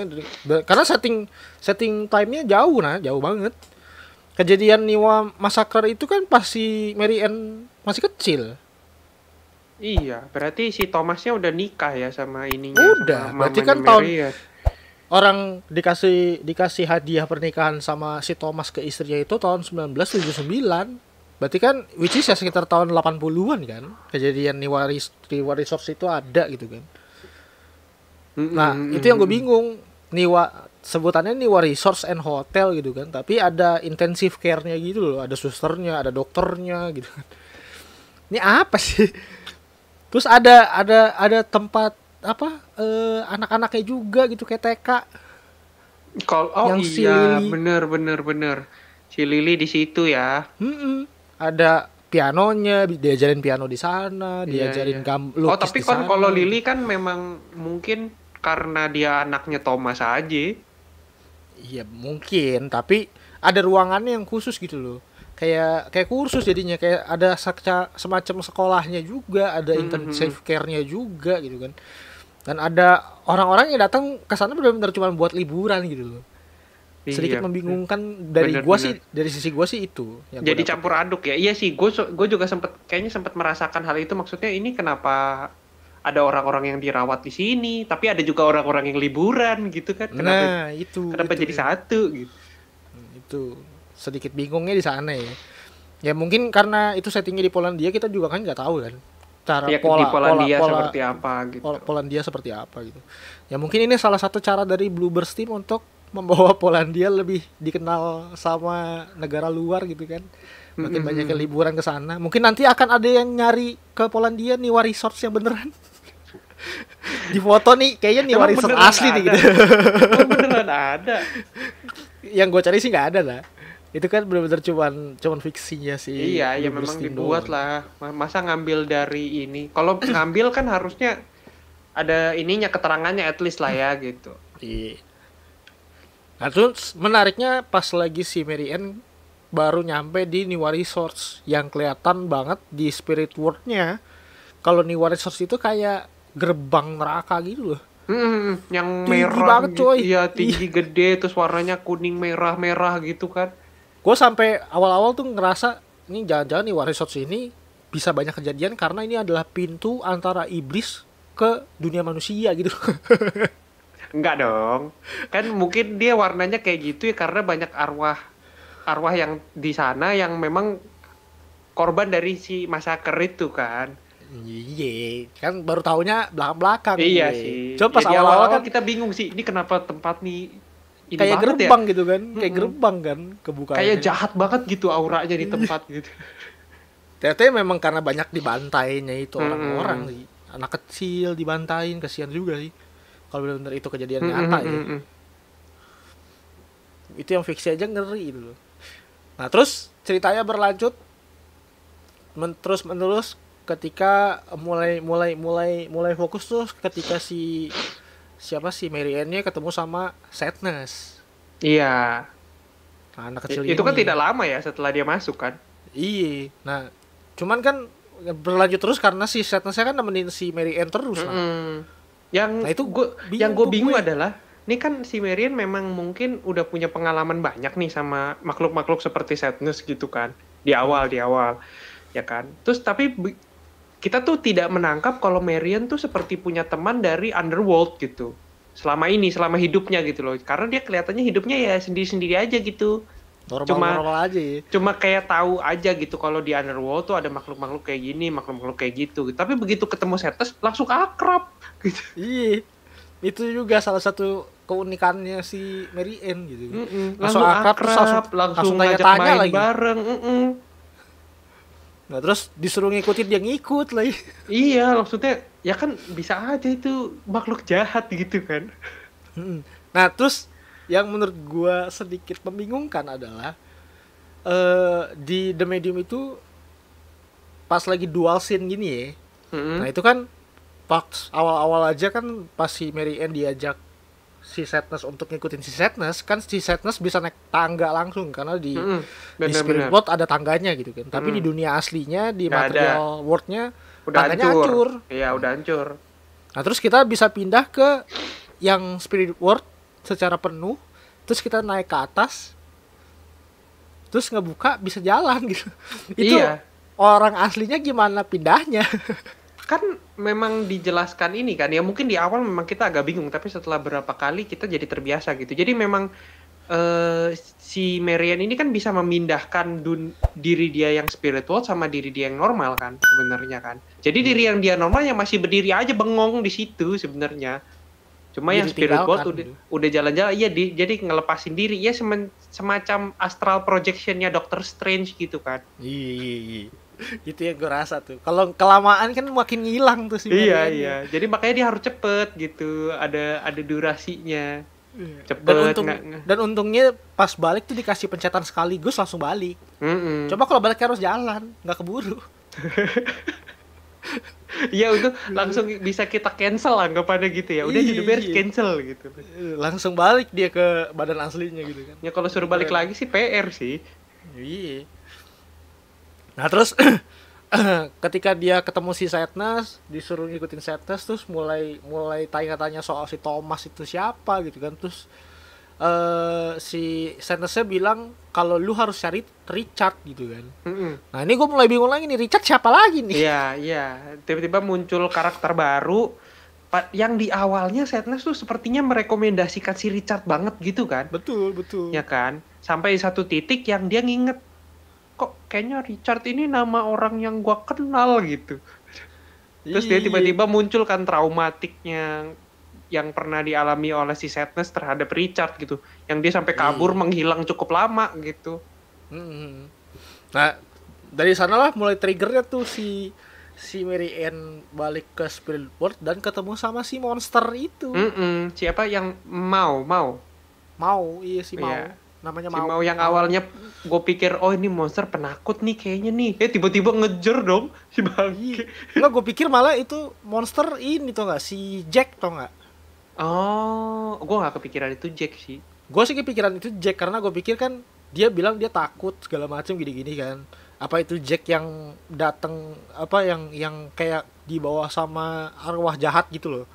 Karena setting setting time-nya jauh nah, jauh banget. Kejadian Niwa Massacre itu kan pasti si Mary Ann masih kecil. Iya, berarti si Thomasnya udah nikah ya sama ininya. Udah, sama berarti kan Mary tahun ya orang dikasih dikasih hadiah pernikahan sama si Thomas ke istrinya itu tahun 1979. Berarti kan which is ya sekitar tahun 80-an kan kejadian Niwa, waris Resource itu ada gitu kan. Nah, itu yang gue bingung. Niwa sebutannya Niwa Resource and Hotel gitu kan, tapi ada intensive care-nya gitu loh, ada susternya, ada dokternya gitu kan. Ini apa sih? Terus ada ada ada tempat apa uh, anak-anaknya juga gitu kayak TK. Kalau oh yang iya si bener bener bener si Lili di situ ya. Mm-mm. Ada pianonya, diajarin piano di sana, iya, diajarin yeah, yeah. Oh tapi kan kalau Lili kan memang mungkin karena dia anaknya Thomas aja. Iya mungkin tapi ada ruangannya yang khusus gitu loh kayak kayak kursus jadinya kayak ada semacam sekolahnya juga ada mhm. intensive mm care-nya juga gitu kan dan ada orang-orang yang datang ke sana benar-benar cuma buat liburan gitu loh. Iya, Sedikit membingungkan dari bener, gua bener. sih dari sisi gua sih itu. gua Jadi campur aduk ya. Iya sih, gua gua juga sempet kayaknya sempat merasakan hal itu maksudnya ini kenapa ada orang-orang yang dirawat di sini, tapi ada juga orang-orang yang liburan gitu kan. Kenapa, nah, ya? itu. Kenapa itu, jadi itu. satu gitu. Hmm, itu sedikit bingungnya di sana ya. Ya mungkin karena itu settingnya di Polandia kita juga kan nggak tahu kan cara ya, pola, di Polandia pola, pola, seperti apa gitu. Pol Polandia seperti apa gitu. Ya mungkin ini salah satu cara dari Bluebird team untuk membawa Polandia lebih dikenal sama negara luar gitu kan. Makin mm-hmm. banyak liburan ke sana. Mungkin nanti akan ada yang nyari ke Polandia niwa resorts yang beneran. di foto nih kayaknya niwa war resort asli ada. nih gitu. Emang beneran ada. yang gue cari sih nggak ada lah itu kan benar-benar cuman cuman fiksinya sih iya ya memang dibuat lah masa ngambil dari ini kalau ngambil kan harusnya ada ininya keterangannya at least lah ya gitu iya nah terus menariknya pas lagi si Mary Ann baru nyampe di Niwa Resorts yang kelihatan banget di spirit world-nya kalau Niwa Resorts itu kayak gerbang neraka gitu loh Hmm, yang tinggi merah banget gitu. coy. Iya, iya. tinggi iya. gede terus warnanya kuning merah-merah gitu kan gue sampai awal-awal tuh ngerasa ini jangan-jangan nih War Resorts ini bisa banyak kejadian karena ini adalah pintu antara iblis ke dunia manusia gitu. Enggak dong. Kan mungkin dia warnanya kayak gitu ya karena banyak arwah arwah yang di sana yang memang korban dari si masaker itu kan. Iya, kan baru taunya belakang-belakang. Iya ye. Iya. sih. coba pas ya, awal-awal kan kita bingung sih, ini kenapa tempat nih ini kayak ya. gerbang ya. gitu kan kayak hmm. gerbang kan kebuka kayak jahat banget gitu auranya di mm. tempat gitu ternyata memang karena banyak dibantainya itu orang-orang hmm. sih anak kecil dibantain kasihan juga sih kalau benar-benar itu kejadian hmm, nyata hmm, itu yang fiksi aja ngeri itu nah terus ceritanya berlanjut men terus menerus ketika mulai mulai mulai mulai fokus tuh ketika si siapa sih Mary ann nya ketemu sama Sadness. Iya. Nah, anak kecil I, itu kan ini. kan tidak lama ya setelah dia masuk kan. Iya. Nah, cuman kan berlanjut terus karena si sadness kan nemenin si Mary Ann terus mm -hmm. lah. Yang nah, itu gua yang gue bingung gue. adalah ini kan si Marian memang mungkin udah punya pengalaman banyak nih sama makhluk-makhluk seperti Sadness gitu kan di awal di awal ya kan terus tapi kita tuh tidak menangkap kalau Marion tuh seperti punya teman dari underworld gitu selama ini selama hidupnya gitu loh karena dia kelihatannya hidupnya ya sendiri-sendiri aja gitu normal, cuma normal aja ya. cuma kayak tahu aja gitu kalau di underworld tuh ada makhluk-makhluk kayak gini makhluk-makhluk kayak gitu tapi begitu ketemu Setes langsung akrab gitu iya itu juga salah satu keunikannya si Mary Ann gitu mm -mm. langsung, akrab, akrab langsung, langsung, langsung tanya tanya lagi. bareng mm -mm Nah terus disuruh ngikutin dia ngikut lagi. Iya maksudnya ya kan bisa aja itu makhluk jahat gitu kan. Hmm. Nah terus yang menurut gua sedikit membingungkan adalah uh, di The Medium itu pas lagi dual scene gini ya. Mm -hmm. Nah itu kan pas awal-awal aja kan pas si Mary Ann diajak si sadness untuk ngikutin si sadness kan si sadness bisa naik tangga langsung karena di mm, bener, di spirit world ada tangganya gitu kan tapi mm. di dunia aslinya di Gak material worldnya udah tangganya hancur iya udah hancur nah terus kita bisa pindah ke yang spirit world secara penuh terus kita naik ke atas terus ngebuka bisa jalan gitu itu iya. orang aslinya gimana pindahnya kan memang dijelaskan ini kan ya mungkin di awal memang kita agak bingung tapi setelah berapa kali kita jadi terbiasa gitu jadi memang uh, si Marian ini kan bisa memindahkan dun diri dia yang spiritual sama diri dia yang normal kan sebenarnya kan jadi diri yang dia normal yang masih berdiri aja bengong di situ sebenarnya Cuma jadi yang spirit world udah, gitu. udah jalan-jalan, iya di, jadi ngelepasin diri, ya semen, semacam astral projectionnya Doctor Strange gitu kan. Iya, iya, iya. Gitu ya gue rasa tuh. Kalau kelamaan kan makin ngilang tuh sih. Iya, iya. Jadi makanya dia harus cepet gitu, ada ada durasinya. Iya. Cepet, dan, untung, gak, dan untungnya pas balik tuh dikasih pencetan sekaligus langsung balik. Mm -mm. Coba kalau balik harus jalan, nggak keburu. Iya itu langsung bisa kita cancel anggapannya gitu ya. Udah jadi iya. beres cancel gitu. Langsung balik dia ke badan aslinya gitu kan. Ya kalau suruh balik iya. lagi sih PR sih. Iya. Nah terus ketika dia ketemu si Setnas disuruh ngikutin Setnas terus mulai mulai tanya-tanya soal si Thomas itu siapa gitu kan. Terus Uh, si Sentence bilang kalau lu harus cari Richard gitu kan. Mm-hmm. Nah ini gue mulai bingung lagi nih Richard siapa lagi nih? Iya iya tiba-tiba muncul karakter baru yang di awalnya Sadness tuh sepertinya merekomendasikan si Richard banget gitu kan? Betul betul. Ya kan sampai satu titik yang dia nginget kok kayaknya Richard ini nama orang yang gua kenal gitu. Terus dia iya. tiba-tiba muncul kan traumatiknya yang pernah dialami oleh si Sadness terhadap Richard gitu, yang dia sampai hmm. kabur hmm. menghilang cukup lama gitu. Hmm. Nah dari sanalah mulai triggernya tuh si si Mary Ann balik ke Spirit World dan ketemu sama si monster itu. hmm -mm. Siapa yang mau mau? Mau, iya si oh, mau. Yeah. Namanya si mau. yang awalnya gue pikir oh ini monster penakut nih kayaknya nih. Eh tiba-tiba ngejer dong si bangke. lo iya. gue pikir malah itu monster ini tuh nggak si Jack tuh nggak? Oh, gue gak kepikiran itu Jack sih. Gue sih kepikiran itu Jack karena gue pikir kan dia bilang dia takut segala macam gini-gini kan. Apa itu Jack yang datang apa yang yang kayak dibawa sama arwah jahat gitu loh.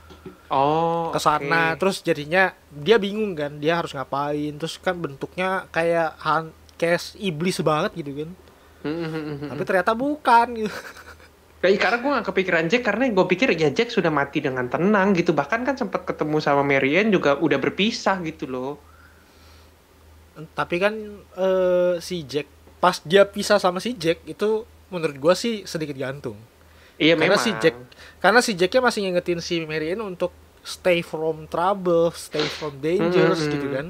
Oh. Ke sana okay. terus jadinya dia bingung kan, dia harus ngapain. Terus kan bentuknya kayak han case iblis banget gitu kan. Hmm, hmm, hmm, Tapi ternyata bukan gitu. Kayaknya karena gue gak kepikiran Jack karena gue pikir ya Jack sudah mati dengan tenang gitu bahkan kan sempat ketemu sama Marian juga udah berpisah gitu loh. Tapi kan uh, si Jack pas dia pisah sama si Jack itu menurut gue sih sedikit gantung. Iya karena memang. si Jack karena si Jacknya masih ngingetin si Marian untuk stay from trouble, stay from dangers hmm. gitu kan.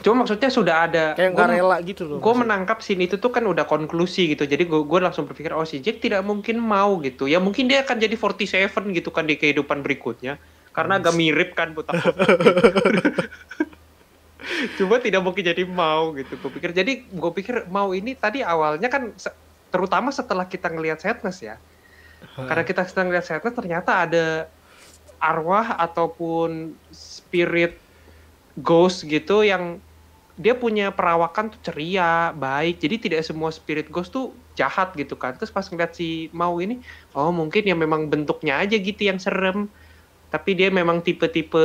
Cuma maksudnya sudah ada kayak nggak rela gitu loh. Gue menangkap sini itu tuh kan udah konklusi gitu. Jadi gue gua langsung berpikir oh si Jack tidak mungkin mau gitu. Ya mungkin dia akan jadi 47 gitu kan di kehidupan berikutnya. Karena agak mirip kan buta gitu. Cuma tidak mungkin jadi mau gitu. Gue pikir jadi gue pikir mau ini tadi awalnya kan terutama setelah kita ngelihat sadness ya. Karena kita sedang lihat sadness ternyata ada arwah ataupun spirit ghost gitu yang dia punya perawakan tuh ceria, baik. Jadi tidak semua spirit ghost tuh jahat gitu kan. Terus pas ngeliat si mau ini, oh mungkin ya memang bentuknya aja gitu yang serem. Tapi dia memang tipe-tipe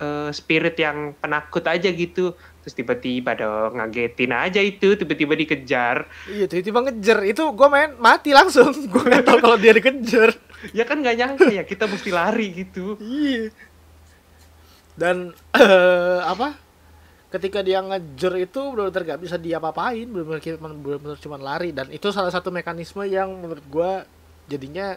uh, spirit yang penakut aja gitu terus tiba-tiba dong ngagetin aja itu tiba-tiba dikejar iya tiba-tiba ngejar itu gue main mati langsung gue nggak tahu kalau dia dikejar ya kan nggak nyangka ya kita mesti lari gitu iya dan uh, apa ketika dia ngejar itu belum tergak bisa bisa diapa-apain cuma belum cuma lari dan itu salah satu mekanisme yang menurut gue jadinya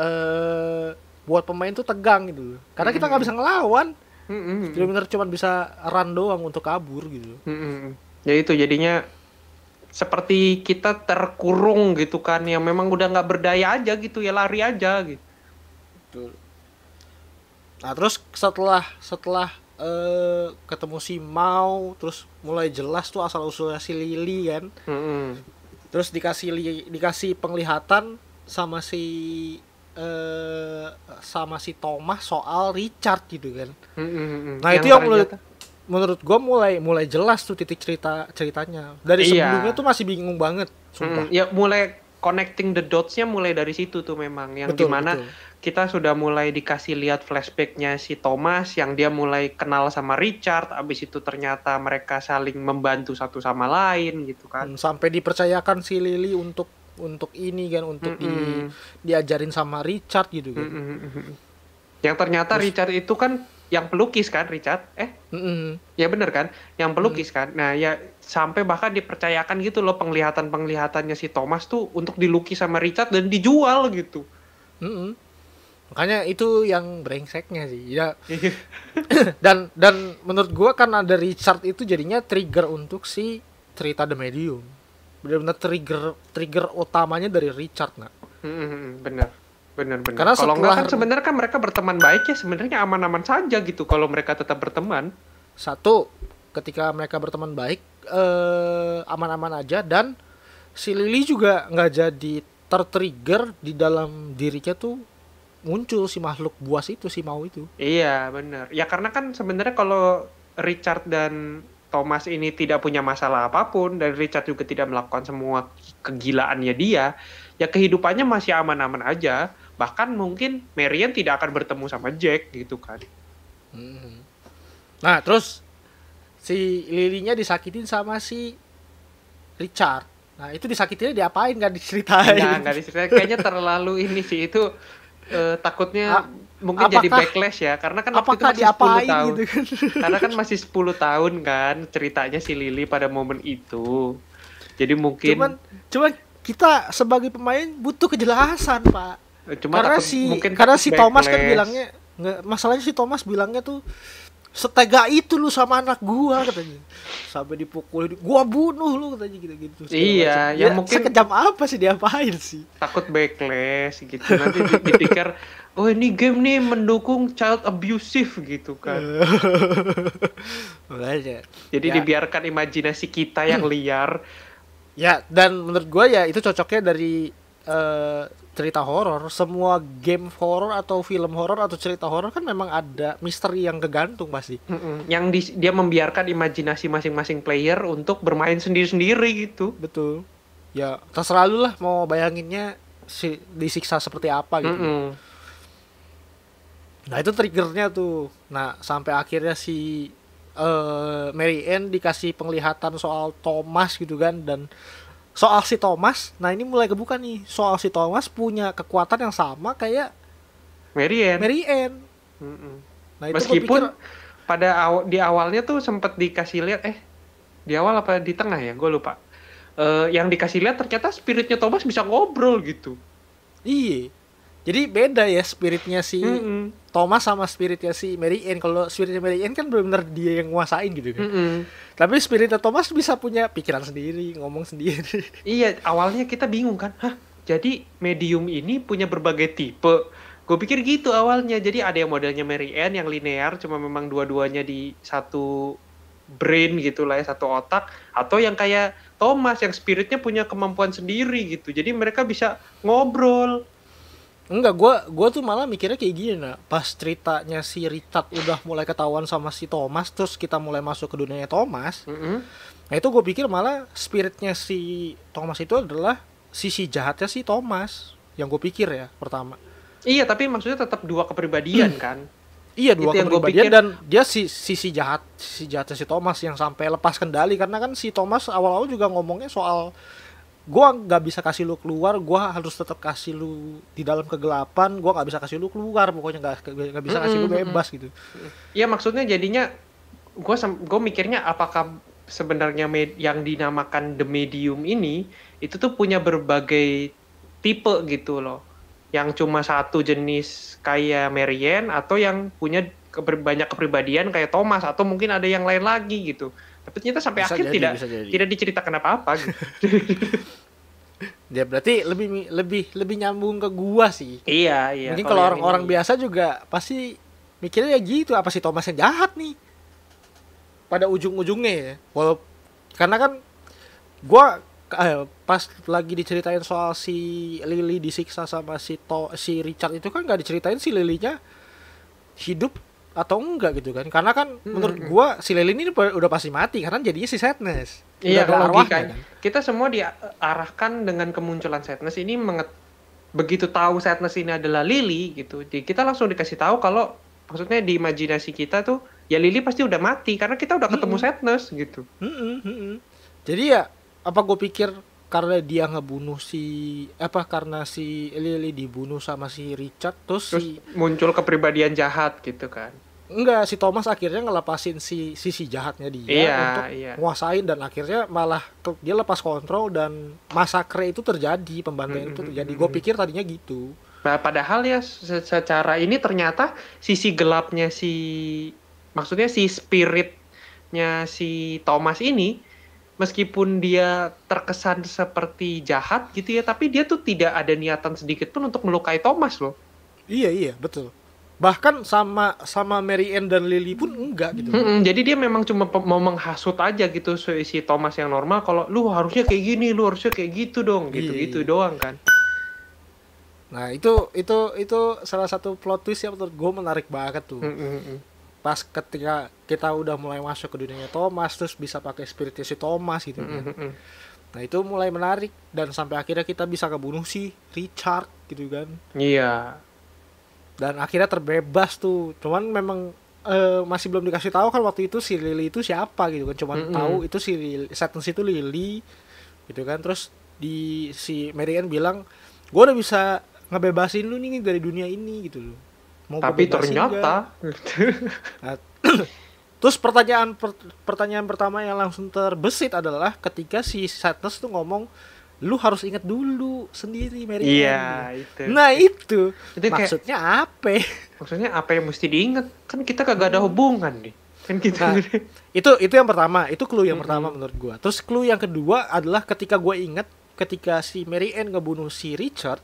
uh, buat pemain tuh tegang gitu karena kita nggak bisa ngelawan Mm-hmm. Jadi bener cuma bisa run doang untuk kabur gitu. Mm-hmm. Ya itu jadinya seperti kita terkurung gitu kan yang memang udah nggak berdaya aja gitu ya lari aja gitu. Betul. Nah terus setelah setelah uh, ketemu si Mau terus mulai jelas tuh asal usulnya si Lili kan. Mm-hmm. Terus dikasih li, dikasih penglihatan sama si Eh, sama si Thomas soal Richard gitu kan. Mm -hmm. Nah yang itu yang menurut jatuh. menurut gue mulai mulai jelas tuh titik cerita ceritanya. Dari iya. sebelumnya tuh masih bingung banget. Sumpah. Mm, ya mulai connecting the dotsnya mulai dari situ tuh memang yang betul, dimana betul. kita sudah mulai dikasih lihat flashbacknya si Thomas yang dia mulai kenal sama Richard abis itu ternyata mereka saling membantu satu sama lain gitu kan hmm, sampai dipercayakan si Lily untuk untuk ini kan untuk mm -hmm. di, diajarin sama Richard gitu kan. Mm -hmm. Yang ternyata Terus, Richard itu kan yang pelukis kan Richard eh mm -hmm. ya bener kan yang pelukis mm -hmm. kan nah ya sampai bahkan dipercayakan gitu loh penglihatan penglihatannya si Thomas tuh untuk dilukis sama Richard dan dijual gitu mm -hmm. makanya itu yang brengseknya sih ya dan dan menurut gua karena ada Richard itu jadinya trigger untuk si cerita The Medium benar-benar trigger trigger utamanya dari Richard nak mm-hmm, hmm, benar benar benar karena kalau setelah... kan sebenarnya kan mereka berteman baik ya sebenarnya aman-aman saja gitu kalau mereka tetap berteman satu ketika mereka berteman baik eh, aman-aman aja dan si Lily juga nggak jadi tertrigger di dalam dirinya tuh muncul si makhluk buas itu si mau itu iya benar ya karena kan sebenarnya kalau Richard dan Thomas ini tidak punya masalah apapun dan Richard juga tidak melakukan semua kegilaannya dia, ya kehidupannya masih aman-aman aja. Bahkan mungkin Marian tidak akan bertemu sama Jack gitu kan. Hmm. Nah, terus si Lilinya disakitin sama si Richard. Nah, itu disakitinnya diapain nggak diceritain? Enggak, enggak diceritain. Kayaknya terlalu ini sih itu eh, takutnya ah mungkin apakah, jadi backlash ya karena kan waktu itu masih 10 tahun. Gitu kan? karena kan masih 10 tahun kan ceritanya si Lily pada momen itu. Jadi mungkin cuman cuman kita sebagai pemain butuh kejelasan, Pak. Cuma karena si mungkin karena si backlash. Thomas kan bilangnya nggak masalahnya si Thomas bilangnya tuh setega itu lu sama anak gua katanya sampai dipukul gua bunuh lu katanya gitu gitu iya yang ya, mungkin sekejam apa sih dia diapain sih takut backlash gitu nanti dipikir oh ini game nih mendukung child abusive gitu kan Makanya, jadi ya. dibiarkan imajinasi kita yang hmm. liar ya dan menurut gua ya itu cocoknya dari uh, cerita horor, semua game horor atau film horor atau cerita horor kan memang ada misteri yang kegantung pasti. Mm-mm. Yang di, dia membiarkan imajinasi masing-masing player untuk bermain sendiri-sendiri gitu. Betul. Ya terserah lu lah mau bayanginnya si, disiksa seperti apa gitu. Mm-mm. Nah itu triggernya tuh. Nah sampai akhirnya si uh, Mary Ann dikasih penglihatan soal Thomas gitu kan dan soal si Thomas nah ini mulai kebuka nih soal si Thomas punya kekuatan yang sama kayak Marianne Marianne mm -mm. nah itu meskipun pikir, pada aw di awalnya tuh sempet dikasih lihat eh di awal apa di tengah ya gue lupa uh, yang dikasih lihat ternyata spiritnya Thomas bisa ngobrol gitu iya jadi beda ya spiritnya si mm -hmm. Thomas sama spiritnya si Mary Ann. Kalau spiritnya Mary Ann kan benar-benar dia yang nguasain gitu kan. Mm -hmm. Tapi spiritnya Thomas bisa punya pikiran sendiri, ngomong sendiri. Iya, awalnya kita bingung kan. Hah, jadi medium ini punya berbagai tipe. Gue pikir gitu awalnya. Jadi ada yang modelnya Mary Ann yang linear, cuma memang dua-duanya di satu brain gitu lah ya, satu otak. Atau yang kayak Thomas yang spiritnya punya kemampuan sendiri gitu. Jadi mereka bisa ngobrol Enggak, gua gua tuh malah mikirnya kayak gini nah. Pas ceritanya si Richard udah mulai ketahuan sama si Thomas, terus kita mulai masuk ke dunianya Thomas. Mm -hmm. Nah itu gue pikir malah spiritnya si Thomas itu adalah sisi jahatnya si Thomas. Yang gue pikir ya pertama. Iya, tapi maksudnya tetap dua kepribadian hmm. kan? Iya dua itu kepribadian pikir... dan dia si sisi jahat si jahatnya si Thomas yang sampai lepas kendali karena kan si Thomas awal-awal juga ngomongnya soal gue nggak bisa kasih lu keluar gue harus tetap kasih lu di dalam kegelapan gue nggak bisa kasih lu keluar pokoknya nggak nggak bisa kasih lu bebas gitu Iya maksudnya jadinya gue gue mikirnya apakah sebenarnya med, yang dinamakan the medium ini itu tuh punya berbagai tipe gitu loh yang cuma satu jenis kayak Marian atau yang punya keber, banyak kepribadian kayak Thomas atau mungkin ada yang lain lagi gitu tapi ternyata sampai bisa akhir jadi, tidak tidak diceritakan apa-apa gitu. ya berarti lebih lebih lebih nyambung ke gua sih. Iya, iya. Mungkin kalau orang-orang biasa juga pasti mikirnya ya gitu, apa sih Thomas yang jahat nih? Pada ujung-ujungnya ya. Walau karena kan gua eh, pas lagi diceritain soal si Lily disiksa sama si to, si Richard itu kan nggak diceritain si Lilinya hidup atau enggak gitu kan karena kan hmm, menurut hmm, hmm. gua si Lelin ini udah pasti mati karena jadinya si sadness iya kalau logika kan. kita semua diarahkan dengan kemunculan sadness ini menget begitu tahu sadness ini adalah Lily gitu jadi kita langsung dikasih tahu kalau maksudnya di imajinasi kita tuh ya Lily pasti udah mati karena kita udah ketemu -hmm. sadness gitu hmm, -hmm. hmm, -hmm. jadi ya apa gue pikir karena dia ngebunuh si apa karena si Lily dibunuh sama si Richard terus, terus si, muncul kepribadian jahat gitu kan enggak si Thomas akhirnya ngelepasin si sisi jahatnya dia iya, untuk iya. nguasain dan akhirnya malah dia lepas kontrol dan masakre itu terjadi pembantaian mm -hmm, itu mhm, terjadi mhm, gue mhm. pikir tadinya gitu nah padahal ya secara ini ternyata sisi gelapnya si maksudnya si spiritnya si Thomas ini meskipun dia terkesan seperti jahat gitu ya tapi dia tuh tidak ada niatan sedikit pun untuk melukai Thomas loh iya iya betul bahkan sama sama Mary Ann dan Lily pun enggak gitu. Mm hmm, jadi dia memang cuma mau menghasut aja gitu si Thomas yang normal kalau lu harusnya kayak gini, lu harusnya kayak gitu dong, iya, gitu-gitu iya. doang kan. Nah, itu itu itu salah satu plot twist yang menurut gue menarik banget tuh. Mm hmm. Pas ketika kita udah mulai masuk ke dunianya Thomas terus bisa pakai spiritnya si Thomas gitu mm hmm, kan. Nah, itu mulai menarik dan sampai akhirnya kita bisa kebunuh si Richard gitu kan. Iya. Yeah dan akhirnya terbebas tuh cuman memang uh, masih belum dikasih tahu kan waktu itu si Lily itu siapa gitu kan cuman mm -hmm. tahu itu si Satnus itu Lily gitu kan terus di si Marian bilang gue udah bisa ngebebasin lu nih dari dunia ini gitu loh mau tapi ternyata nah, terus pertanyaan per, pertanyaan pertama yang langsung terbesit adalah ketika si Sadness tuh ngomong lu harus inget dulu sendiri Mary Iya itu. Nah itu, itu maksudnya kayak, apa? Maksudnya apa yang mesti diinget? Kan kita kagak ada hubungan nih. Kan kita. Nah, itu itu yang pertama, itu clue yang -hmm. pertama menurut gua. Terus clue yang kedua adalah ketika gua inget ketika si Mary Ann ngebunuh si Richard,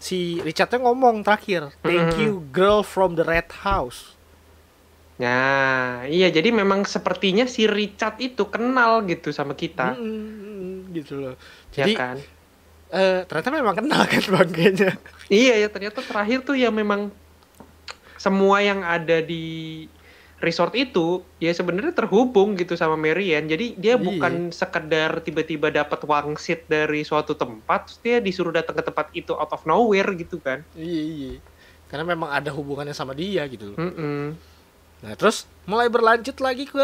si Richardnya ngomong terakhir, "Thank you girl from the red house." Nah, iya jadi memang sepertinya si Richard itu kenal gitu sama kita. Mm -hmm gitu loh ya jadi ya kan? uh, ternyata memang kenal kan bangkainya iya ya ternyata terakhir tuh ya memang semua yang ada di resort itu ya sebenarnya terhubung gitu sama Marian. Jadi dia Iyi. bukan sekedar tiba-tiba dapat wangsit dari suatu tempat, dia disuruh datang ke tempat itu out of nowhere gitu kan. Iya, iya. Karena memang ada hubungannya sama dia gitu loh. Mm -mm. Nah terus mulai berlanjut lagi ke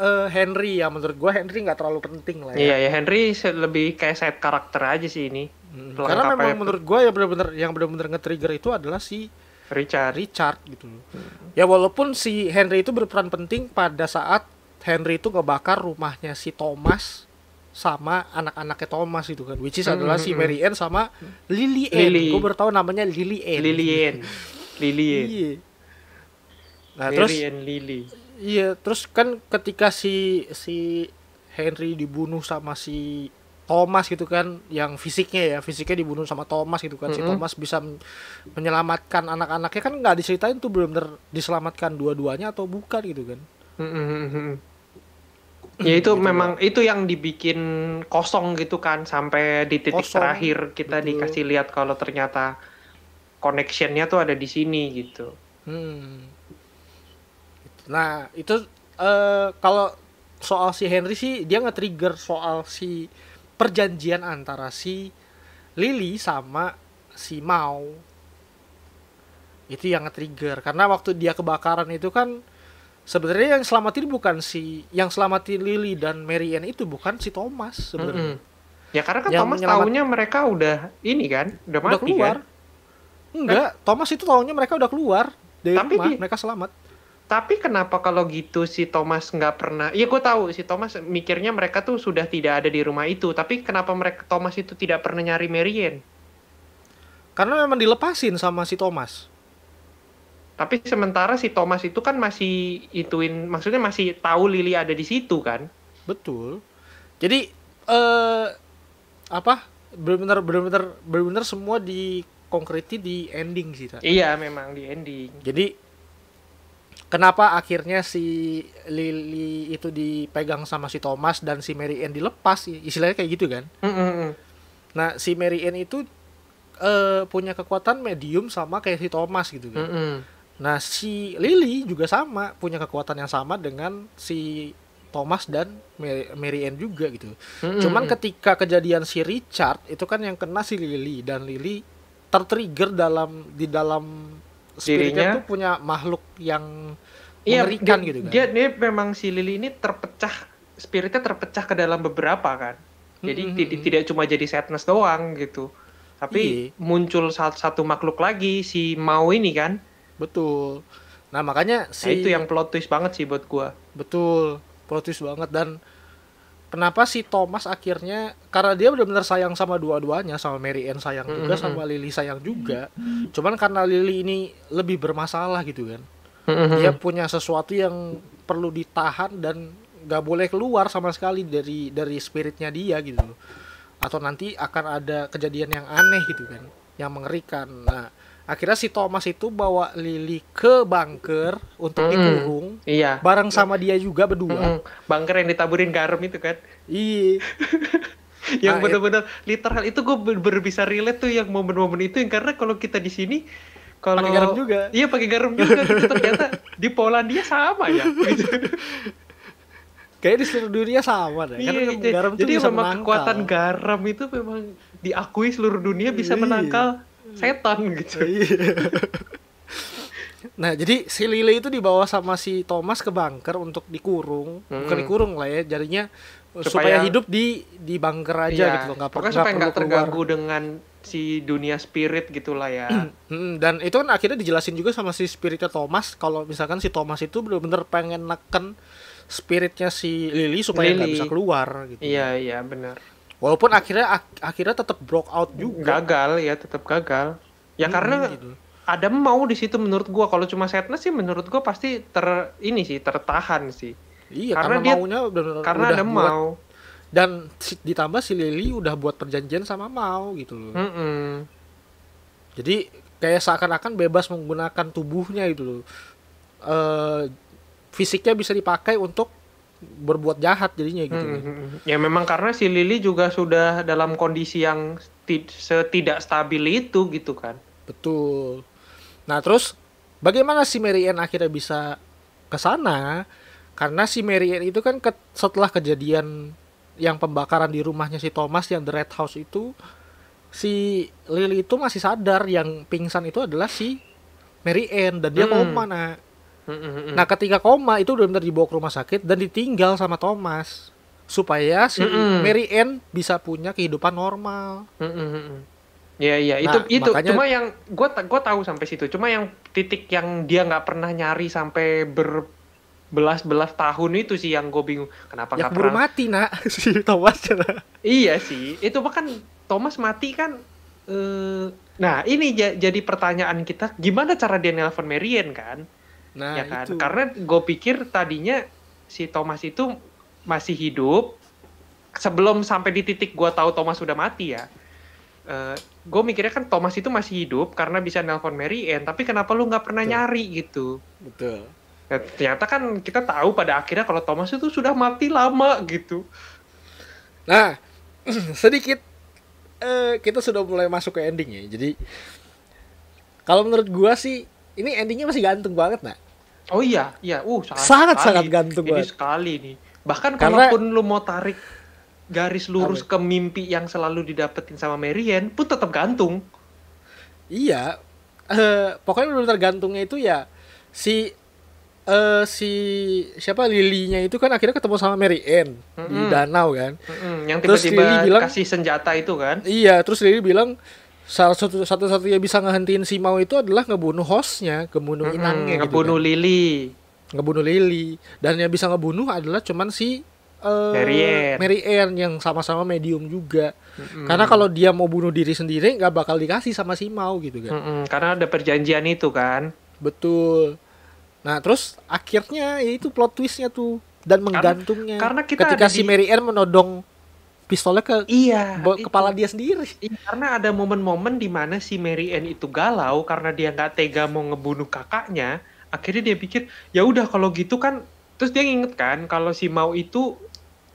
uh, Henry ya menurut gue Henry nggak terlalu penting lah ya. Iya ya Henry lebih kayak side karakter aja sih ini. Hmm, karena memang menurut gue yang benar-benar yang benar-benar nge-trigger itu adalah si Richard Richard gitu. Hmm. Ya walaupun si Henry itu berperan penting pada saat Henry itu ngebakar rumahnya si Thomas sama anak-anaknya Thomas itu kan which is hmm, adalah hmm, si hmm. Mary Ann sama Lily Ann. Gue bertahu namanya Lily Ann. Lily Ann. Lily Ann. Iya. Nah, Mary terus and Lily. Iya, terus kan ketika si si Henry dibunuh sama si Thomas gitu kan yang fisiknya ya fisiknya dibunuh sama Thomas gitu kan mm -hmm. si Thomas bisa menyelamatkan anak-anaknya kan nggak diceritain tuh belum benar diselamatkan dua-duanya atau bukan gitu kan mm -hmm. ya itu gitu memang ya. itu yang dibikin kosong gitu kan sampai di titik kosong, terakhir kita betul. dikasih lihat kalau ternyata connectionnya tuh ada di sini gitu hmm Nah, itu uh, kalau soal si Henry sih dia nge-trigger soal si perjanjian antara si Lily sama si Mau. Itu yang nge-trigger karena waktu dia kebakaran itu kan sebenarnya yang selamatin bukan si yang selamatin Lily dan Mary itu bukan si Thomas sebenarnya. Mm -hmm. Ya karena kan yang Thomas menyelamat... tahunya mereka udah ini kan, udah, udah mati kan? keluar. Kan? Enggak, Thomas itu tahunya mereka udah keluar dari Tapi rumah, di... mereka selamat tapi kenapa kalau gitu si Thomas nggak pernah? Iya, gue tahu si Thomas mikirnya mereka tuh sudah tidak ada di rumah itu. Tapi kenapa mereka Thomas itu tidak pernah nyari Marian? Karena memang dilepasin sama si Thomas. Tapi sementara si Thomas itu kan masih ituin, maksudnya masih tahu Lily ada di situ kan? Betul. Jadi eh apa? Benar-benar benar-benar benar-benar semua di konkreti di ending sih Iya, memang di ending. Jadi kenapa akhirnya si Lily itu dipegang sama si Thomas dan si Mary Ann dilepas istilahnya kayak gitu kan mm -hmm. nah si Mary Ann itu uh, punya kekuatan medium sama kayak si Thomas gitu kan mm -hmm. nah si Lily juga sama punya kekuatan yang sama dengan si Thomas dan Mary, Mary Ann juga gitu mm -hmm. cuman ketika kejadian si Richard itu kan yang kena si Lily dan Lily tertrigger dalam di dalam dirinya tuh punya makhluk yang iya, dia, gitu kan. Dia dia memang si Lily ini terpecah spiritnya terpecah ke dalam beberapa kan. Jadi mm -hmm. tidak cuma jadi sadness doang gitu. Tapi Iyi. muncul satu, satu makhluk lagi si mau ini kan. Betul. Nah, makanya nah, si nah, itu yang plot twist banget sih buat gua. Betul. Plot twist banget dan kenapa si Thomas akhirnya karena dia benar-benar sayang sama dua-duanya sama Mary Ann sayang mm-hmm. juga mm -hmm. sama Lily sayang juga cuman karena Lily ini lebih bermasalah gitu kan mm -hmm. dia punya sesuatu yang perlu ditahan dan gak boleh keluar sama sekali dari dari spiritnya dia gitu atau nanti akan ada kejadian yang aneh gitu kan yang mengerikan nah akhirnya si Thomas itu bawa Lily ke bunker untuk mm -hmm. dikurung iya bareng sama dia juga berdua mm -hmm. bunker yang ditaburin garam itu kan iya yang nah, benar-benar literal itu gue berbisa bisa relate tuh yang momen-momen itu yang karena kalau kita di sini kalau pakai garam juga iya pakai garam juga gitu ternyata di Polandia sama ya gitu. kayak di seluruh dunia sama deh iya, karena garam jadi, tuh jadi bisa memang menangkal. kekuatan garam itu memang diakui seluruh dunia bisa iya. menangkal Hmm. setan gitu oh, iya. nah jadi si Lily itu dibawa sama si Thomas ke bunker untuk dikurung hmm. bukan dikurung lah ya jadinya eh, supaya, supaya hidup di di bunker aja iya. gitu loh nggak perlu supaya nggak terganggu dengan si dunia spirit gitulah ya hmm, dan itu kan akhirnya dijelasin juga sama si spiritnya Thomas kalau misalkan si Thomas itu benar-benar pengen neken spiritnya si Lily supaya nggak bisa keluar gitu iya iya benar Walaupun akhirnya ak akhirnya tetap broke out juga. Gagal ya, tetap gagal. Ya hmm, karena gitu. ada mau di situ menurut gua. Kalau cuma sadness sih menurut gua pasti ter ini sih tertahan sih. Iya, karena, karena dia, maunya udah, karena udah ada buat, mau. Dan ditambah si Lily udah buat perjanjian sama mau gitu loh. Mm -mm. Jadi kayak seakan-akan bebas menggunakan tubuhnya gitu loh. Uh, fisiknya bisa dipakai untuk berbuat jahat jadinya gitu. Hmm. Ya, hmm, hmm. ya memang karena si Lily juga sudah dalam kondisi yang setidak stabil itu gitu kan. Betul. Nah, terus bagaimana si Mary Ann akhirnya bisa ke sana? Karena si Mary Ann itu kan ke, setelah kejadian yang pembakaran di rumahnya si Thomas yang The Red House itu si Lily itu masih sadar yang pingsan itu adalah si Mary Ann dan dia hmm. koma nah Mm-hmm. Nah, ketika koma itu udah benar dibawa ke rumah sakit dan ditinggal sama Thomas supaya si mm-hmm. Mary Ann bisa punya kehidupan normal. Mm-hmm. Iya itu nah, itu itu makanya... cuma yang gue gue tahu sampai situ cuma yang titik yang dia nggak pernah nyari sampai ber belas belas tahun itu sih yang gue bingung kenapa ya, nggak ya, pernah mati nak si Thomas iya sih itu kan Thomas mati kan uh, nah ini jadi pertanyaan kita gimana cara dia nelpon Marian kan Nah, ya kan? itu. Karena gue pikir tadinya si Thomas itu masih hidup sebelum sampai di titik gue tahu Thomas sudah mati ya. Uh, eh, gue mikirnya kan Thomas itu masih hidup karena bisa nelpon Mary Ann, tapi kenapa lu nggak pernah Betul. nyari gitu? Betul. Ya, ternyata kan kita tahu pada akhirnya kalau Thomas itu sudah mati lama gitu. Nah, sedikit uh, kita sudah mulai masuk ke endingnya Jadi kalau menurut gue sih ini endingnya masih gantung banget nak? oh iya iya uh sangat sangat, sekali. sangat gantung ini banget sekali nih bahkan Karena, kalaupun lu mau tarik garis lurus Amin. ke mimpi yang selalu didapetin sama Marian pun tetap gantung iya uh, pokoknya benar tergantungnya itu ya si uh, si siapa Lilinya itu kan akhirnya ketemu sama Mary Ann mm-hmm. di danau kan. Mm-hmm. Yang tiba-tiba Lily bilang, kasih senjata itu kan. Iya, terus Lily bilang salah satu satu satu yang bisa ngehentiin si mau itu adalah ngebunuh hostnya, ngebunuh mm -hmm, inangnya, gitu ngebunuh gitu, kan? Lily, ngebunuh lili, dan yang bisa ngebunuh adalah cuman si uh, Mary Ann, yang sama-sama medium juga. Mm -hmm. Karena kalau dia mau bunuh diri sendiri nggak bakal dikasih sama si mau gitu kan. Mm -hmm, karena ada perjanjian itu kan. Betul. Nah terus akhirnya ya itu plot twistnya tuh dan menggantungnya. Karena, karena kita ketika di... si Mary Ann menodong pistolnya ke iya, kepala itu. dia sendiri. Iya, karena ada momen-momen di mana si Mary Ann itu galau karena dia nggak tega mau ngebunuh kakaknya. Akhirnya dia pikir, ya udah kalau gitu kan, terus dia inget kan kalau si Mau itu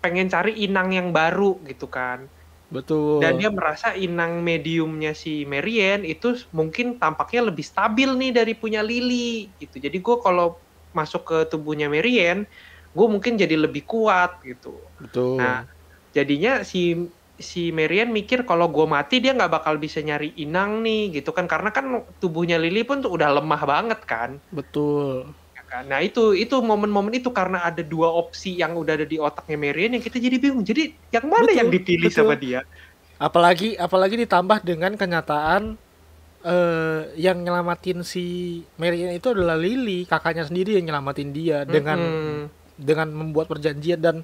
pengen cari inang yang baru gitu kan. Betul. Dan dia merasa inang mediumnya si Marian itu mungkin tampaknya lebih stabil nih dari punya Lily gitu. Jadi gue kalau masuk ke tubuhnya Marian, gue mungkin jadi lebih kuat gitu. Betul. Nah, jadinya si si Marian mikir kalau gue mati dia nggak bakal bisa nyari inang nih gitu kan karena kan tubuhnya Lily pun tuh udah lemah banget kan betul ya kan? nah itu itu momen-momen itu karena ada dua opsi yang udah ada di otaknya Marian yang kita jadi bingung jadi yang mana betul, yang dipilih betul. sama dia apalagi apalagi ditambah dengan kenyataan uh, yang nyelamatin si Marian itu adalah Lily kakaknya sendiri yang nyelamatin dia dengan mm -hmm. dengan membuat perjanjian dan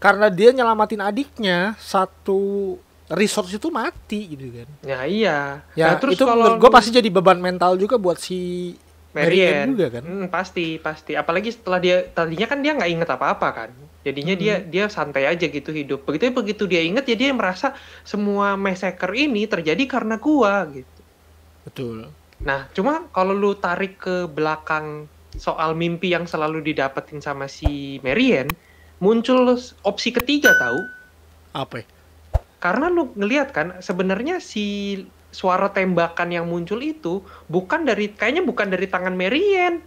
karena dia nyelamatin adiknya satu resource itu mati gitu kan ya iya ya nah, terus itu kalau gue pasti jadi beban mental juga buat si Marian juga kan hmm, pasti pasti apalagi setelah dia tadinya kan dia nggak inget apa apa kan jadinya hmm. dia dia santai aja gitu hidup begitu begitu dia inget ya dia merasa semua massacre ini terjadi karena gua gitu betul nah cuma kalau lu tarik ke belakang soal mimpi yang selalu didapetin sama si Marian muncul opsi ketiga tahu apa ya? karena lu ngelihat kan sebenarnya si suara tembakan yang muncul itu bukan dari kayaknya bukan dari tangan merian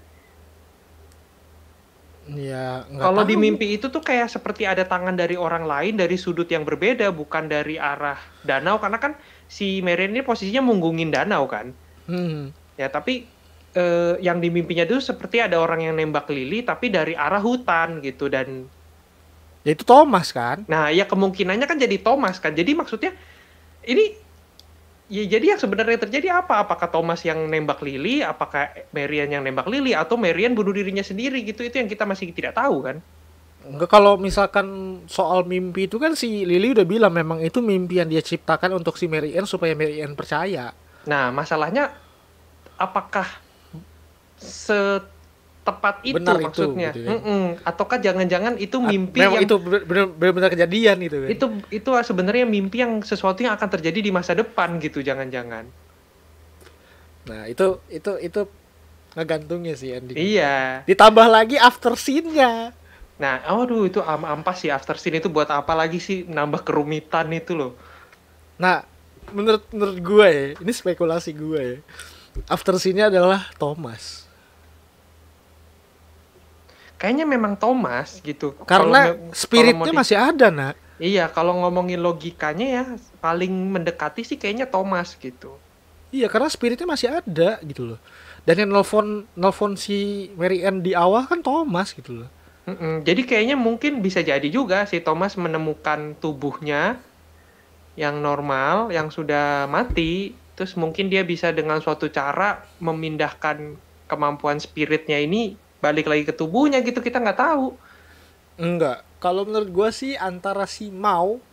Ya, kalau di mimpi itu tuh kayak seperti ada tangan dari orang lain dari sudut yang berbeda bukan dari arah danau karena kan si merian ini posisinya munggungin danau kan. Hmm. Ya tapi eh, yang di mimpinya itu seperti ada orang yang nembak lili tapi dari arah hutan gitu dan Ya itu Thomas kan? Nah, ya kemungkinannya kan jadi Thomas kan. Jadi maksudnya ini ya jadi yang sebenarnya terjadi apa? Apakah Thomas yang nembak Lily, apakah Marian yang nembak Lily atau Marian bunuh dirinya sendiri gitu? Itu yang kita masih tidak tahu kan? Enggak kalau misalkan soal mimpi itu kan si Lily udah bilang memang itu mimpi yang dia ciptakan untuk si Mary supaya Mary percaya. Nah, masalahnya apakah se tepat itu benar maksudnya itu, gitu ya. mm -mm. ataukah jangan-jangan itu mimpi Memang yang itu benar-benar kejadian itu kan? itu itu sebenarnya mimpi yang sesuatu yang akan terjadi di masa depan gitu jangan-jangan nah itu itu itu ngegantungnya sih ending iya ditambah lagi after scene-nya nah aduh itu am ampas sih after scene itu buat apa lagi sih nambah kerumitan itu loh nah menurut menurut gue ya ini spekulasi gue ya after scene-nya adalah Thomas kayaknya memang Thomas gitu. Karena kalo, spiritnya kalo masih ada nak. Iya, kalau ngomongin logikanya ya paling mendekati sih kayaknya Thomas gitu. Iya, karena spiritnya masih ada gitu loh. Dan yang nelfon nelfon si Mary Ann di awal kan Thomas gitu loh. Mm-mm. Jadi kayaknya mungkin bisa jadi juga si Thomas menemukan tubuhnya yang normal, yang sudah mati, terus mungkin dia bisa dengan suatu cara memindahkan kemampuan spiritnya ini balik lagi ke tubuhnya gitu kita nggak tahu enggak kalau menurut gue sih antara si mau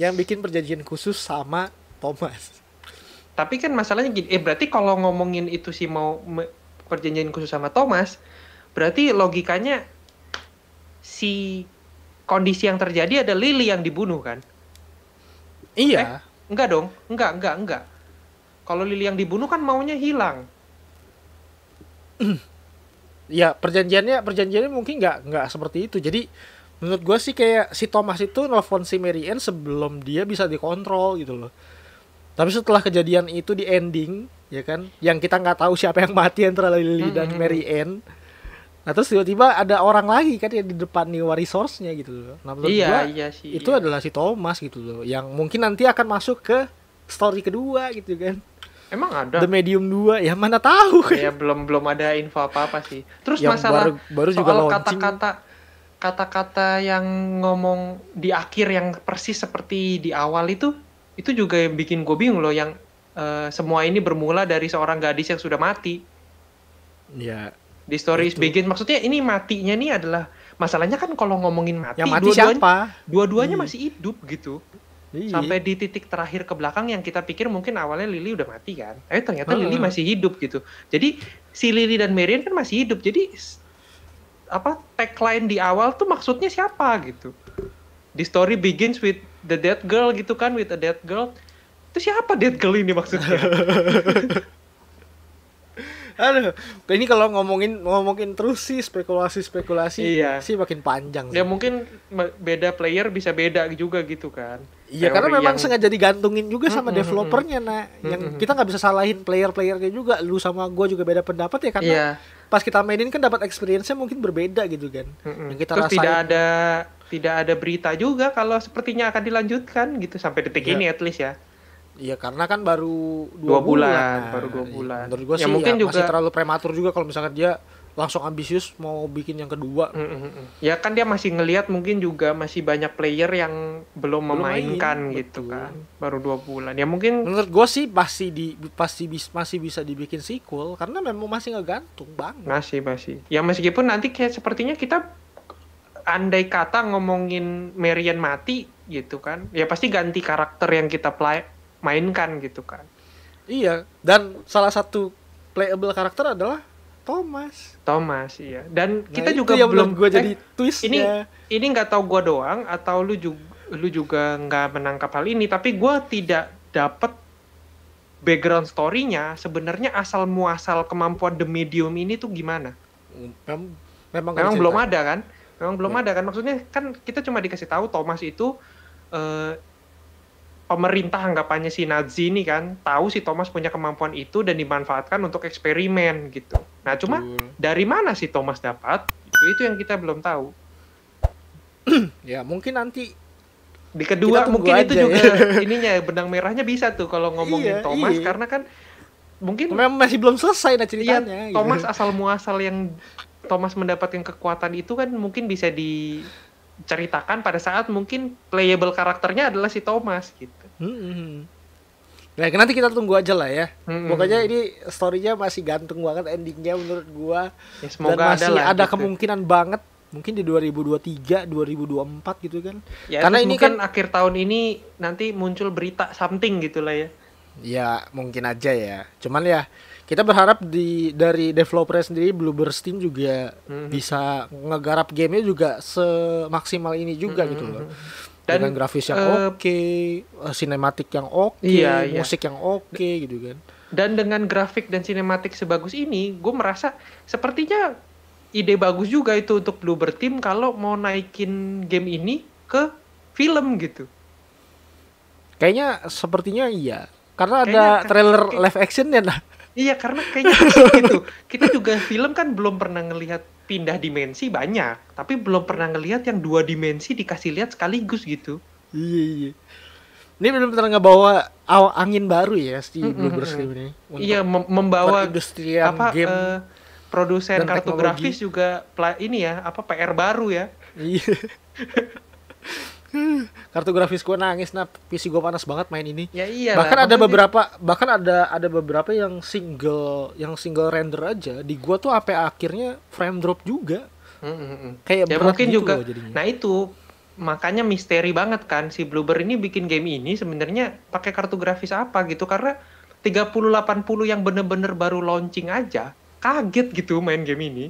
yang bikin perjanjian khusus sama Thomas tapi kan masalahnya gini eh berarti kalau ngomongin itu si mau perjanjian khusus sama Thomas berarti logikanya si kondisi yang terjadi ada Lily yang dibunuh kan iya eh, enggak dong enggak enggak enggak kalau Lily yang dibunuh kan maunya hilang ya perjanjiannya perjanjiannya mungkin nggak nggak seperti itu jadi menurut gue sih kayak si Thomas itu nelfon si Mary Ann sebelum dia bisa dikontrol gitu loh tapi setelah kejadian itu di ending ya kan yang kita nggak tahu siapa yang mati antara Lily dan Mary Ann nah terus tiba-tiba ada orang lagi kan yang di depan nih resource gitu loh nah menurut iya, gua, iya sih, itu iya. adalah si Thomas gitu loh yang mungkin nanti akan masuk ke story kedua gitu kan Emang ada. The Medium 2 ya mana tahu. Ya belum belum ada info apa-apa sih. Terus yang masalah baru, baru juga soal kata-kata kata-kata yang ngomong di akhir yang persis seperti di awal itu itu juga yang bikin gue bingung loh yang uh, semua ini bermula dari seorang gadis yang sudah mati. Ya. Di stories itu. begin maksudnya ini matinya nih adalah masalahnya kan kalau ngomongin mati, yang mati dua siapa? Dua-duanya hmm. masih hidup gitu. Iya. sampai di titik terakhir ke belakang yang kita pikir mungkin awalnya Lily udah mati kan eh ternyata hmm. Lily masih hidup gitu jadi si Lily dan Marion kan masih hidup jadi apa tagline di awal tuh maksudnya siapa gitu the story begins with the dead girl gitu kan with a dead girl itu siapa dead girl ini maksudnya Aduh, ini kalau ngomongin ngomongin terus sih spekulasi spekulasi iya. sih makin panjang. Ya sih. Ya mungkin beda player bisa beda juga gitu kan. Iya karena memang yang... sengaja digantungin juga sama mm-hmm. developernya nah, mm-hmm. yang kita nggak bisa salahin player-playernya juga. Lu sama gue juga beda pendapat ya karena yeah. pas kita mainin kan dapat experience-nya mungkin berbeda gitu kan. Mm-hmm. Yang kita Terus rasain. tidak ada tidak ada berita juga kalau sepertinya akan dilanjutkan gitu sampai detik yeah. ini at least ya. Iya karena kan baru dua, dua bulan, bulan. kan. baru dua iya. bulan. Menurut gue ya, sih mungkin ya, juga... masih terlalu prematur juga kalau misalkan dia langsung ambisius mau bikin yang kedua. Mm -hmm. Ya kan dia masih ngelihat mungkin juga masih banyak player yang belum, memainkan gitu kan. Baru dua bulan. Ya mungkin menurut gue sih pasti di pasti bis, masih bisa dibikin sequel karena memang masih ngegantung banget. Masih masih. Ya meskipun nanti kayak sepertinya kita andai kata ngomongin Marian mati gitu kan. Ya pasti ganti karakter yang kita play mainkan gitu kan. Iya, dan salah satu playable karakter adalah Thomas. Thomas, iya. Dan nah, kita juga yang belum gue eh, jadi twist Ini ini nggak tahu gue doang atau lu juga lu juga nggak menangkap hal ini, tapi gue tidak dapat background story-nya sebenarnya asal muasal kemampuan the medium ini tuh gimana? Hmm, mem memang memang belum ada kan? Memang belum ya. ada kan? Maksudnya kan kita cuma dikasih tahu Thomas itu uh, pemerintah anggapannya si Nazi ini kan tahu si Thomas punya kemampuan itu dan dimanfaatkan untuk eksperimen gitu. Nah cuma Betul. dari mana si Thomas dapat itu itu yang kita belum tahu. ya mungkin nanti di kedua mungkin itu itu ya. juga ininya benang merahnya bisa tuh kalau ngomongin iya, Thomas iya. karena kan mungkin Memang masih belum selesai nah ceritanya. Ya, Thomas asal muasal yang Thomas mendapatkan kekuatan itu kan mungkin bisa di ceritakan pada saat mungkin playable karakternya adalah si Thomas gitu. Hmm. Nah, nanti kita tunggu aja lah ya. Hmm. Pokoknya ini storynya masih gantung banget endingnya menurut gua. Ya, semoga Dan masih ada, lah, ada gitu. kemungkinan banget mungkin di 2023, 2024 gitu kan. Ya, Karena ini kan akhir tahun ini nanti muncul berita something gitu lah ya. Ya mungkin aja ya. Cuman ya kita berharap di dari developer sendiri Bluebird Steam juga mm-hmm. bisa ngegarap gamenya juga semaksimal ini juga mm-hmm. gitu loh. Mhm. Dan, Dengan grafis yang uh, oke, okay, eh, sinematik yang oke, okay, iya, iya, musik yang oke okay, gitu kan. Dan dengan grafik dan sinematik sebagus ini, gue merasa sepertinya ide bagus juga itu untuk Bluebird Team kalau mau naikin game ini ke film gitu. Kayaknya sepertinya iya. Karena ada kayaknya, trailer kayak, live action ya nah. Iya karena kayaknya gitu. Kita juga film kan belum pernah ngelihat pindah dimensi banyak, tapi belum pernah ngelihat yang dua dimensi dikasih lihat sekaligus gitu. Iya iya. Ini benar-benar ngebawa angin baru ya si mm -hmm. Bluebird ini. Iya membawa industri apa game uh, produsen kartu grafis juga ini ya apa PR baru ya. Iya. Hmm, kartu grafis gue nangis nah PC gue panas banget main ini ya iya bahkan ada beberapa bahkan ada ada beberapa yang single yang single render aja di gue tuh apa akhirnya frame drop juga mm -hmm. kayak ya mungkin gitu juga loh nah itu makanya misteri banget kan si Bluebird ini bikin game ini sebenarnya pakai kartu grafis apa gitu karena 3080 yang bener-bener baru launching aja kaget gitu main game ini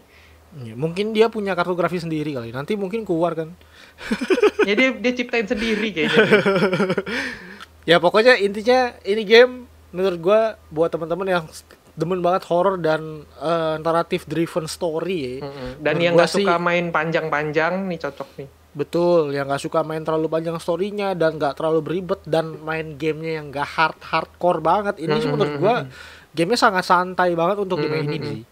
ya, mungkin dia punya kartu grafis sendiri kali nanti mungkin keluar kan ya dia dia ciptain sendiri kayaknya. ya pokoknya intinya ini game menurut gue buat teman-teman yang demen banget horror dan uh, naratif driven story ya. Mm -hmm. Dan yang yang nggak suka main panjang-panjang nih cocok nih. Betul, yang gak suka main terlalu panjang storynya dan gak terlalu beribet dan main gamenya yang gak hard hardcore banget. Ini mm -hmm. menurut gue gamenya sangat santai banget untuk dimainin mm -hmm. sih.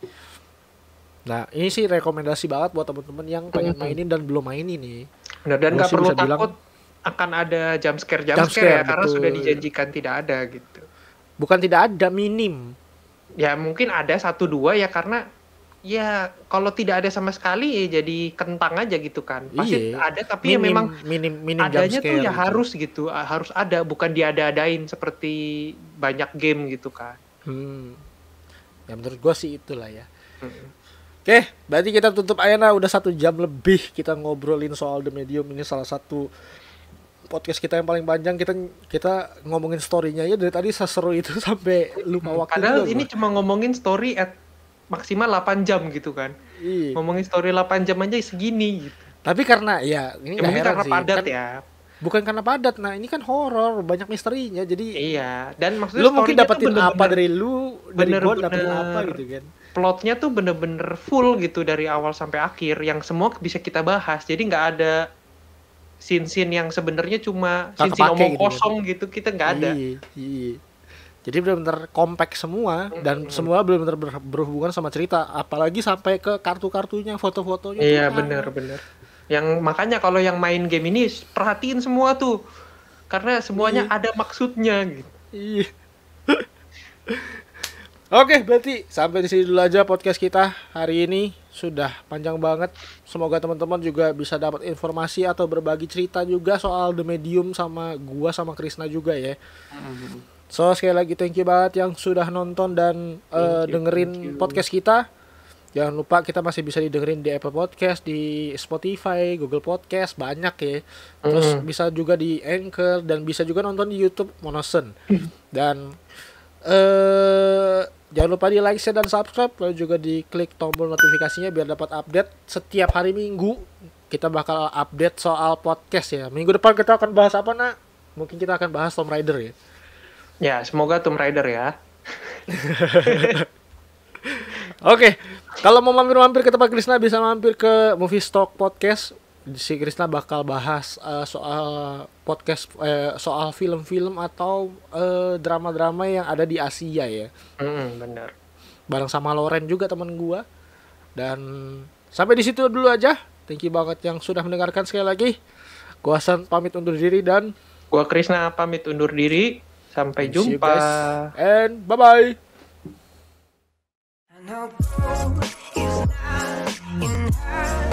Nah ini sih rekomendasi banget buat teman-teman yang pengen mainin dan belum mainin nih. Benar, dan nggak perlu takut bilang, akan ada jump scare jump, jump scare, ya, scare ya karena sudah dijanjikan tidak ada gitu. Bukan tidak ada minim. Ya mungkin ada satu dua ya karena ya kalau tidak ada sama sekali ya jadi kentang aja gitu kan. Pasti Iye. ada tapi ya minim, ya memang minim minim adanya tuh ya gitu. harus gitu, ah, harus ada bukan diada-adain seperti banyak game gitu kan. Hmm. Ya menurut gua sih itulah ya. Hmm. Oke, berarti kita tutup aja nah udah satu jam lebih kita ngobrolin soal The Medium ini salah satu podcast kita yang paling panjang kita kita ngomongin storynya ya dari tadi seseru itu sampai lupa waktu. Padahal ini bah. cuma ngomongin story at maksimal 8 jam gitu kan. Iya. Ngomongin story 8 jam aja segini gitu. Tapi karena ya ini ya, karena sih. padat kan, ya. Bukan karena padat. Nah, ini kan horor, banyak misterinya. Jadi Iya, dan maksudnya lu mungkin dapetin bener -bener, apa dari lu, dari bener -bener, gua dapetin apa gitu kan plotnya tuh bener-bener full gitu dari awal sampai akhir yang semua bisa kita bahas jadi nggak ada sin-sin yang sebenarnya cuma sin-sin omong gitu ya. kosong gitu, gitu kita nggak ada iyi, iyi. jadi benar-benar kompak semua dan hmm. semua benar-benar ber berhubungan sama cerita apalagi sampai ke kartu-kartunya foto-fotonya iya bener-bener kan. yang makanya kalau yang main game ini perhatiin semua tuh karena semuanya iyi. ada maksudnya gitu iya Oke, berarti sampai di sini dulu aja podcast kita hari ini sudah panjang banget. Semoga teman-teman juga bisa dapat informasi atau berbagi cerita juga soal The Medium sama gua sama Krisna juga ya. So sekali lagi thank you banget yang sudah nonton dan uh, dengerin podcast kita. Jangan lupa kita masih bisa didengerin di Apple Podcast, di Spotify, Google Podcast, banyak ya. Terus mm. bisa juga di Anchor dan bisa juga nonton di YouTube Monosen. Dan Uh, jangan lupa di like, share, dan subscribe. Lalu juga di klik tombol notifikasinya biar dapat update setiap hari Minggu. Kita bakal update soal podcast ya. Minggu depan kita akan bahas apa nak? Mungkin kita akan bahas Tomb Raider ya. Ya, semoga Tomb Raider ya. Oke, okay. kalau mau mampir-mampir ke tempat Krisna bisa mampir ke Movie Stock Podcast si Krisna bakal bahas uh, soal podcast uh, soal film-film atau drama eh, drama-drama yang ada di Asia ya. Mm, bener. Bareng sama Loren juga teman gua. Dan sampai di situ dulu aja. Thank you banget yang sudah mendengarkan sekali lagi. Gua Hasan pamit undur diri dan gua Krisna pamit undur diri. Sampai And jumpa. And bye bye. And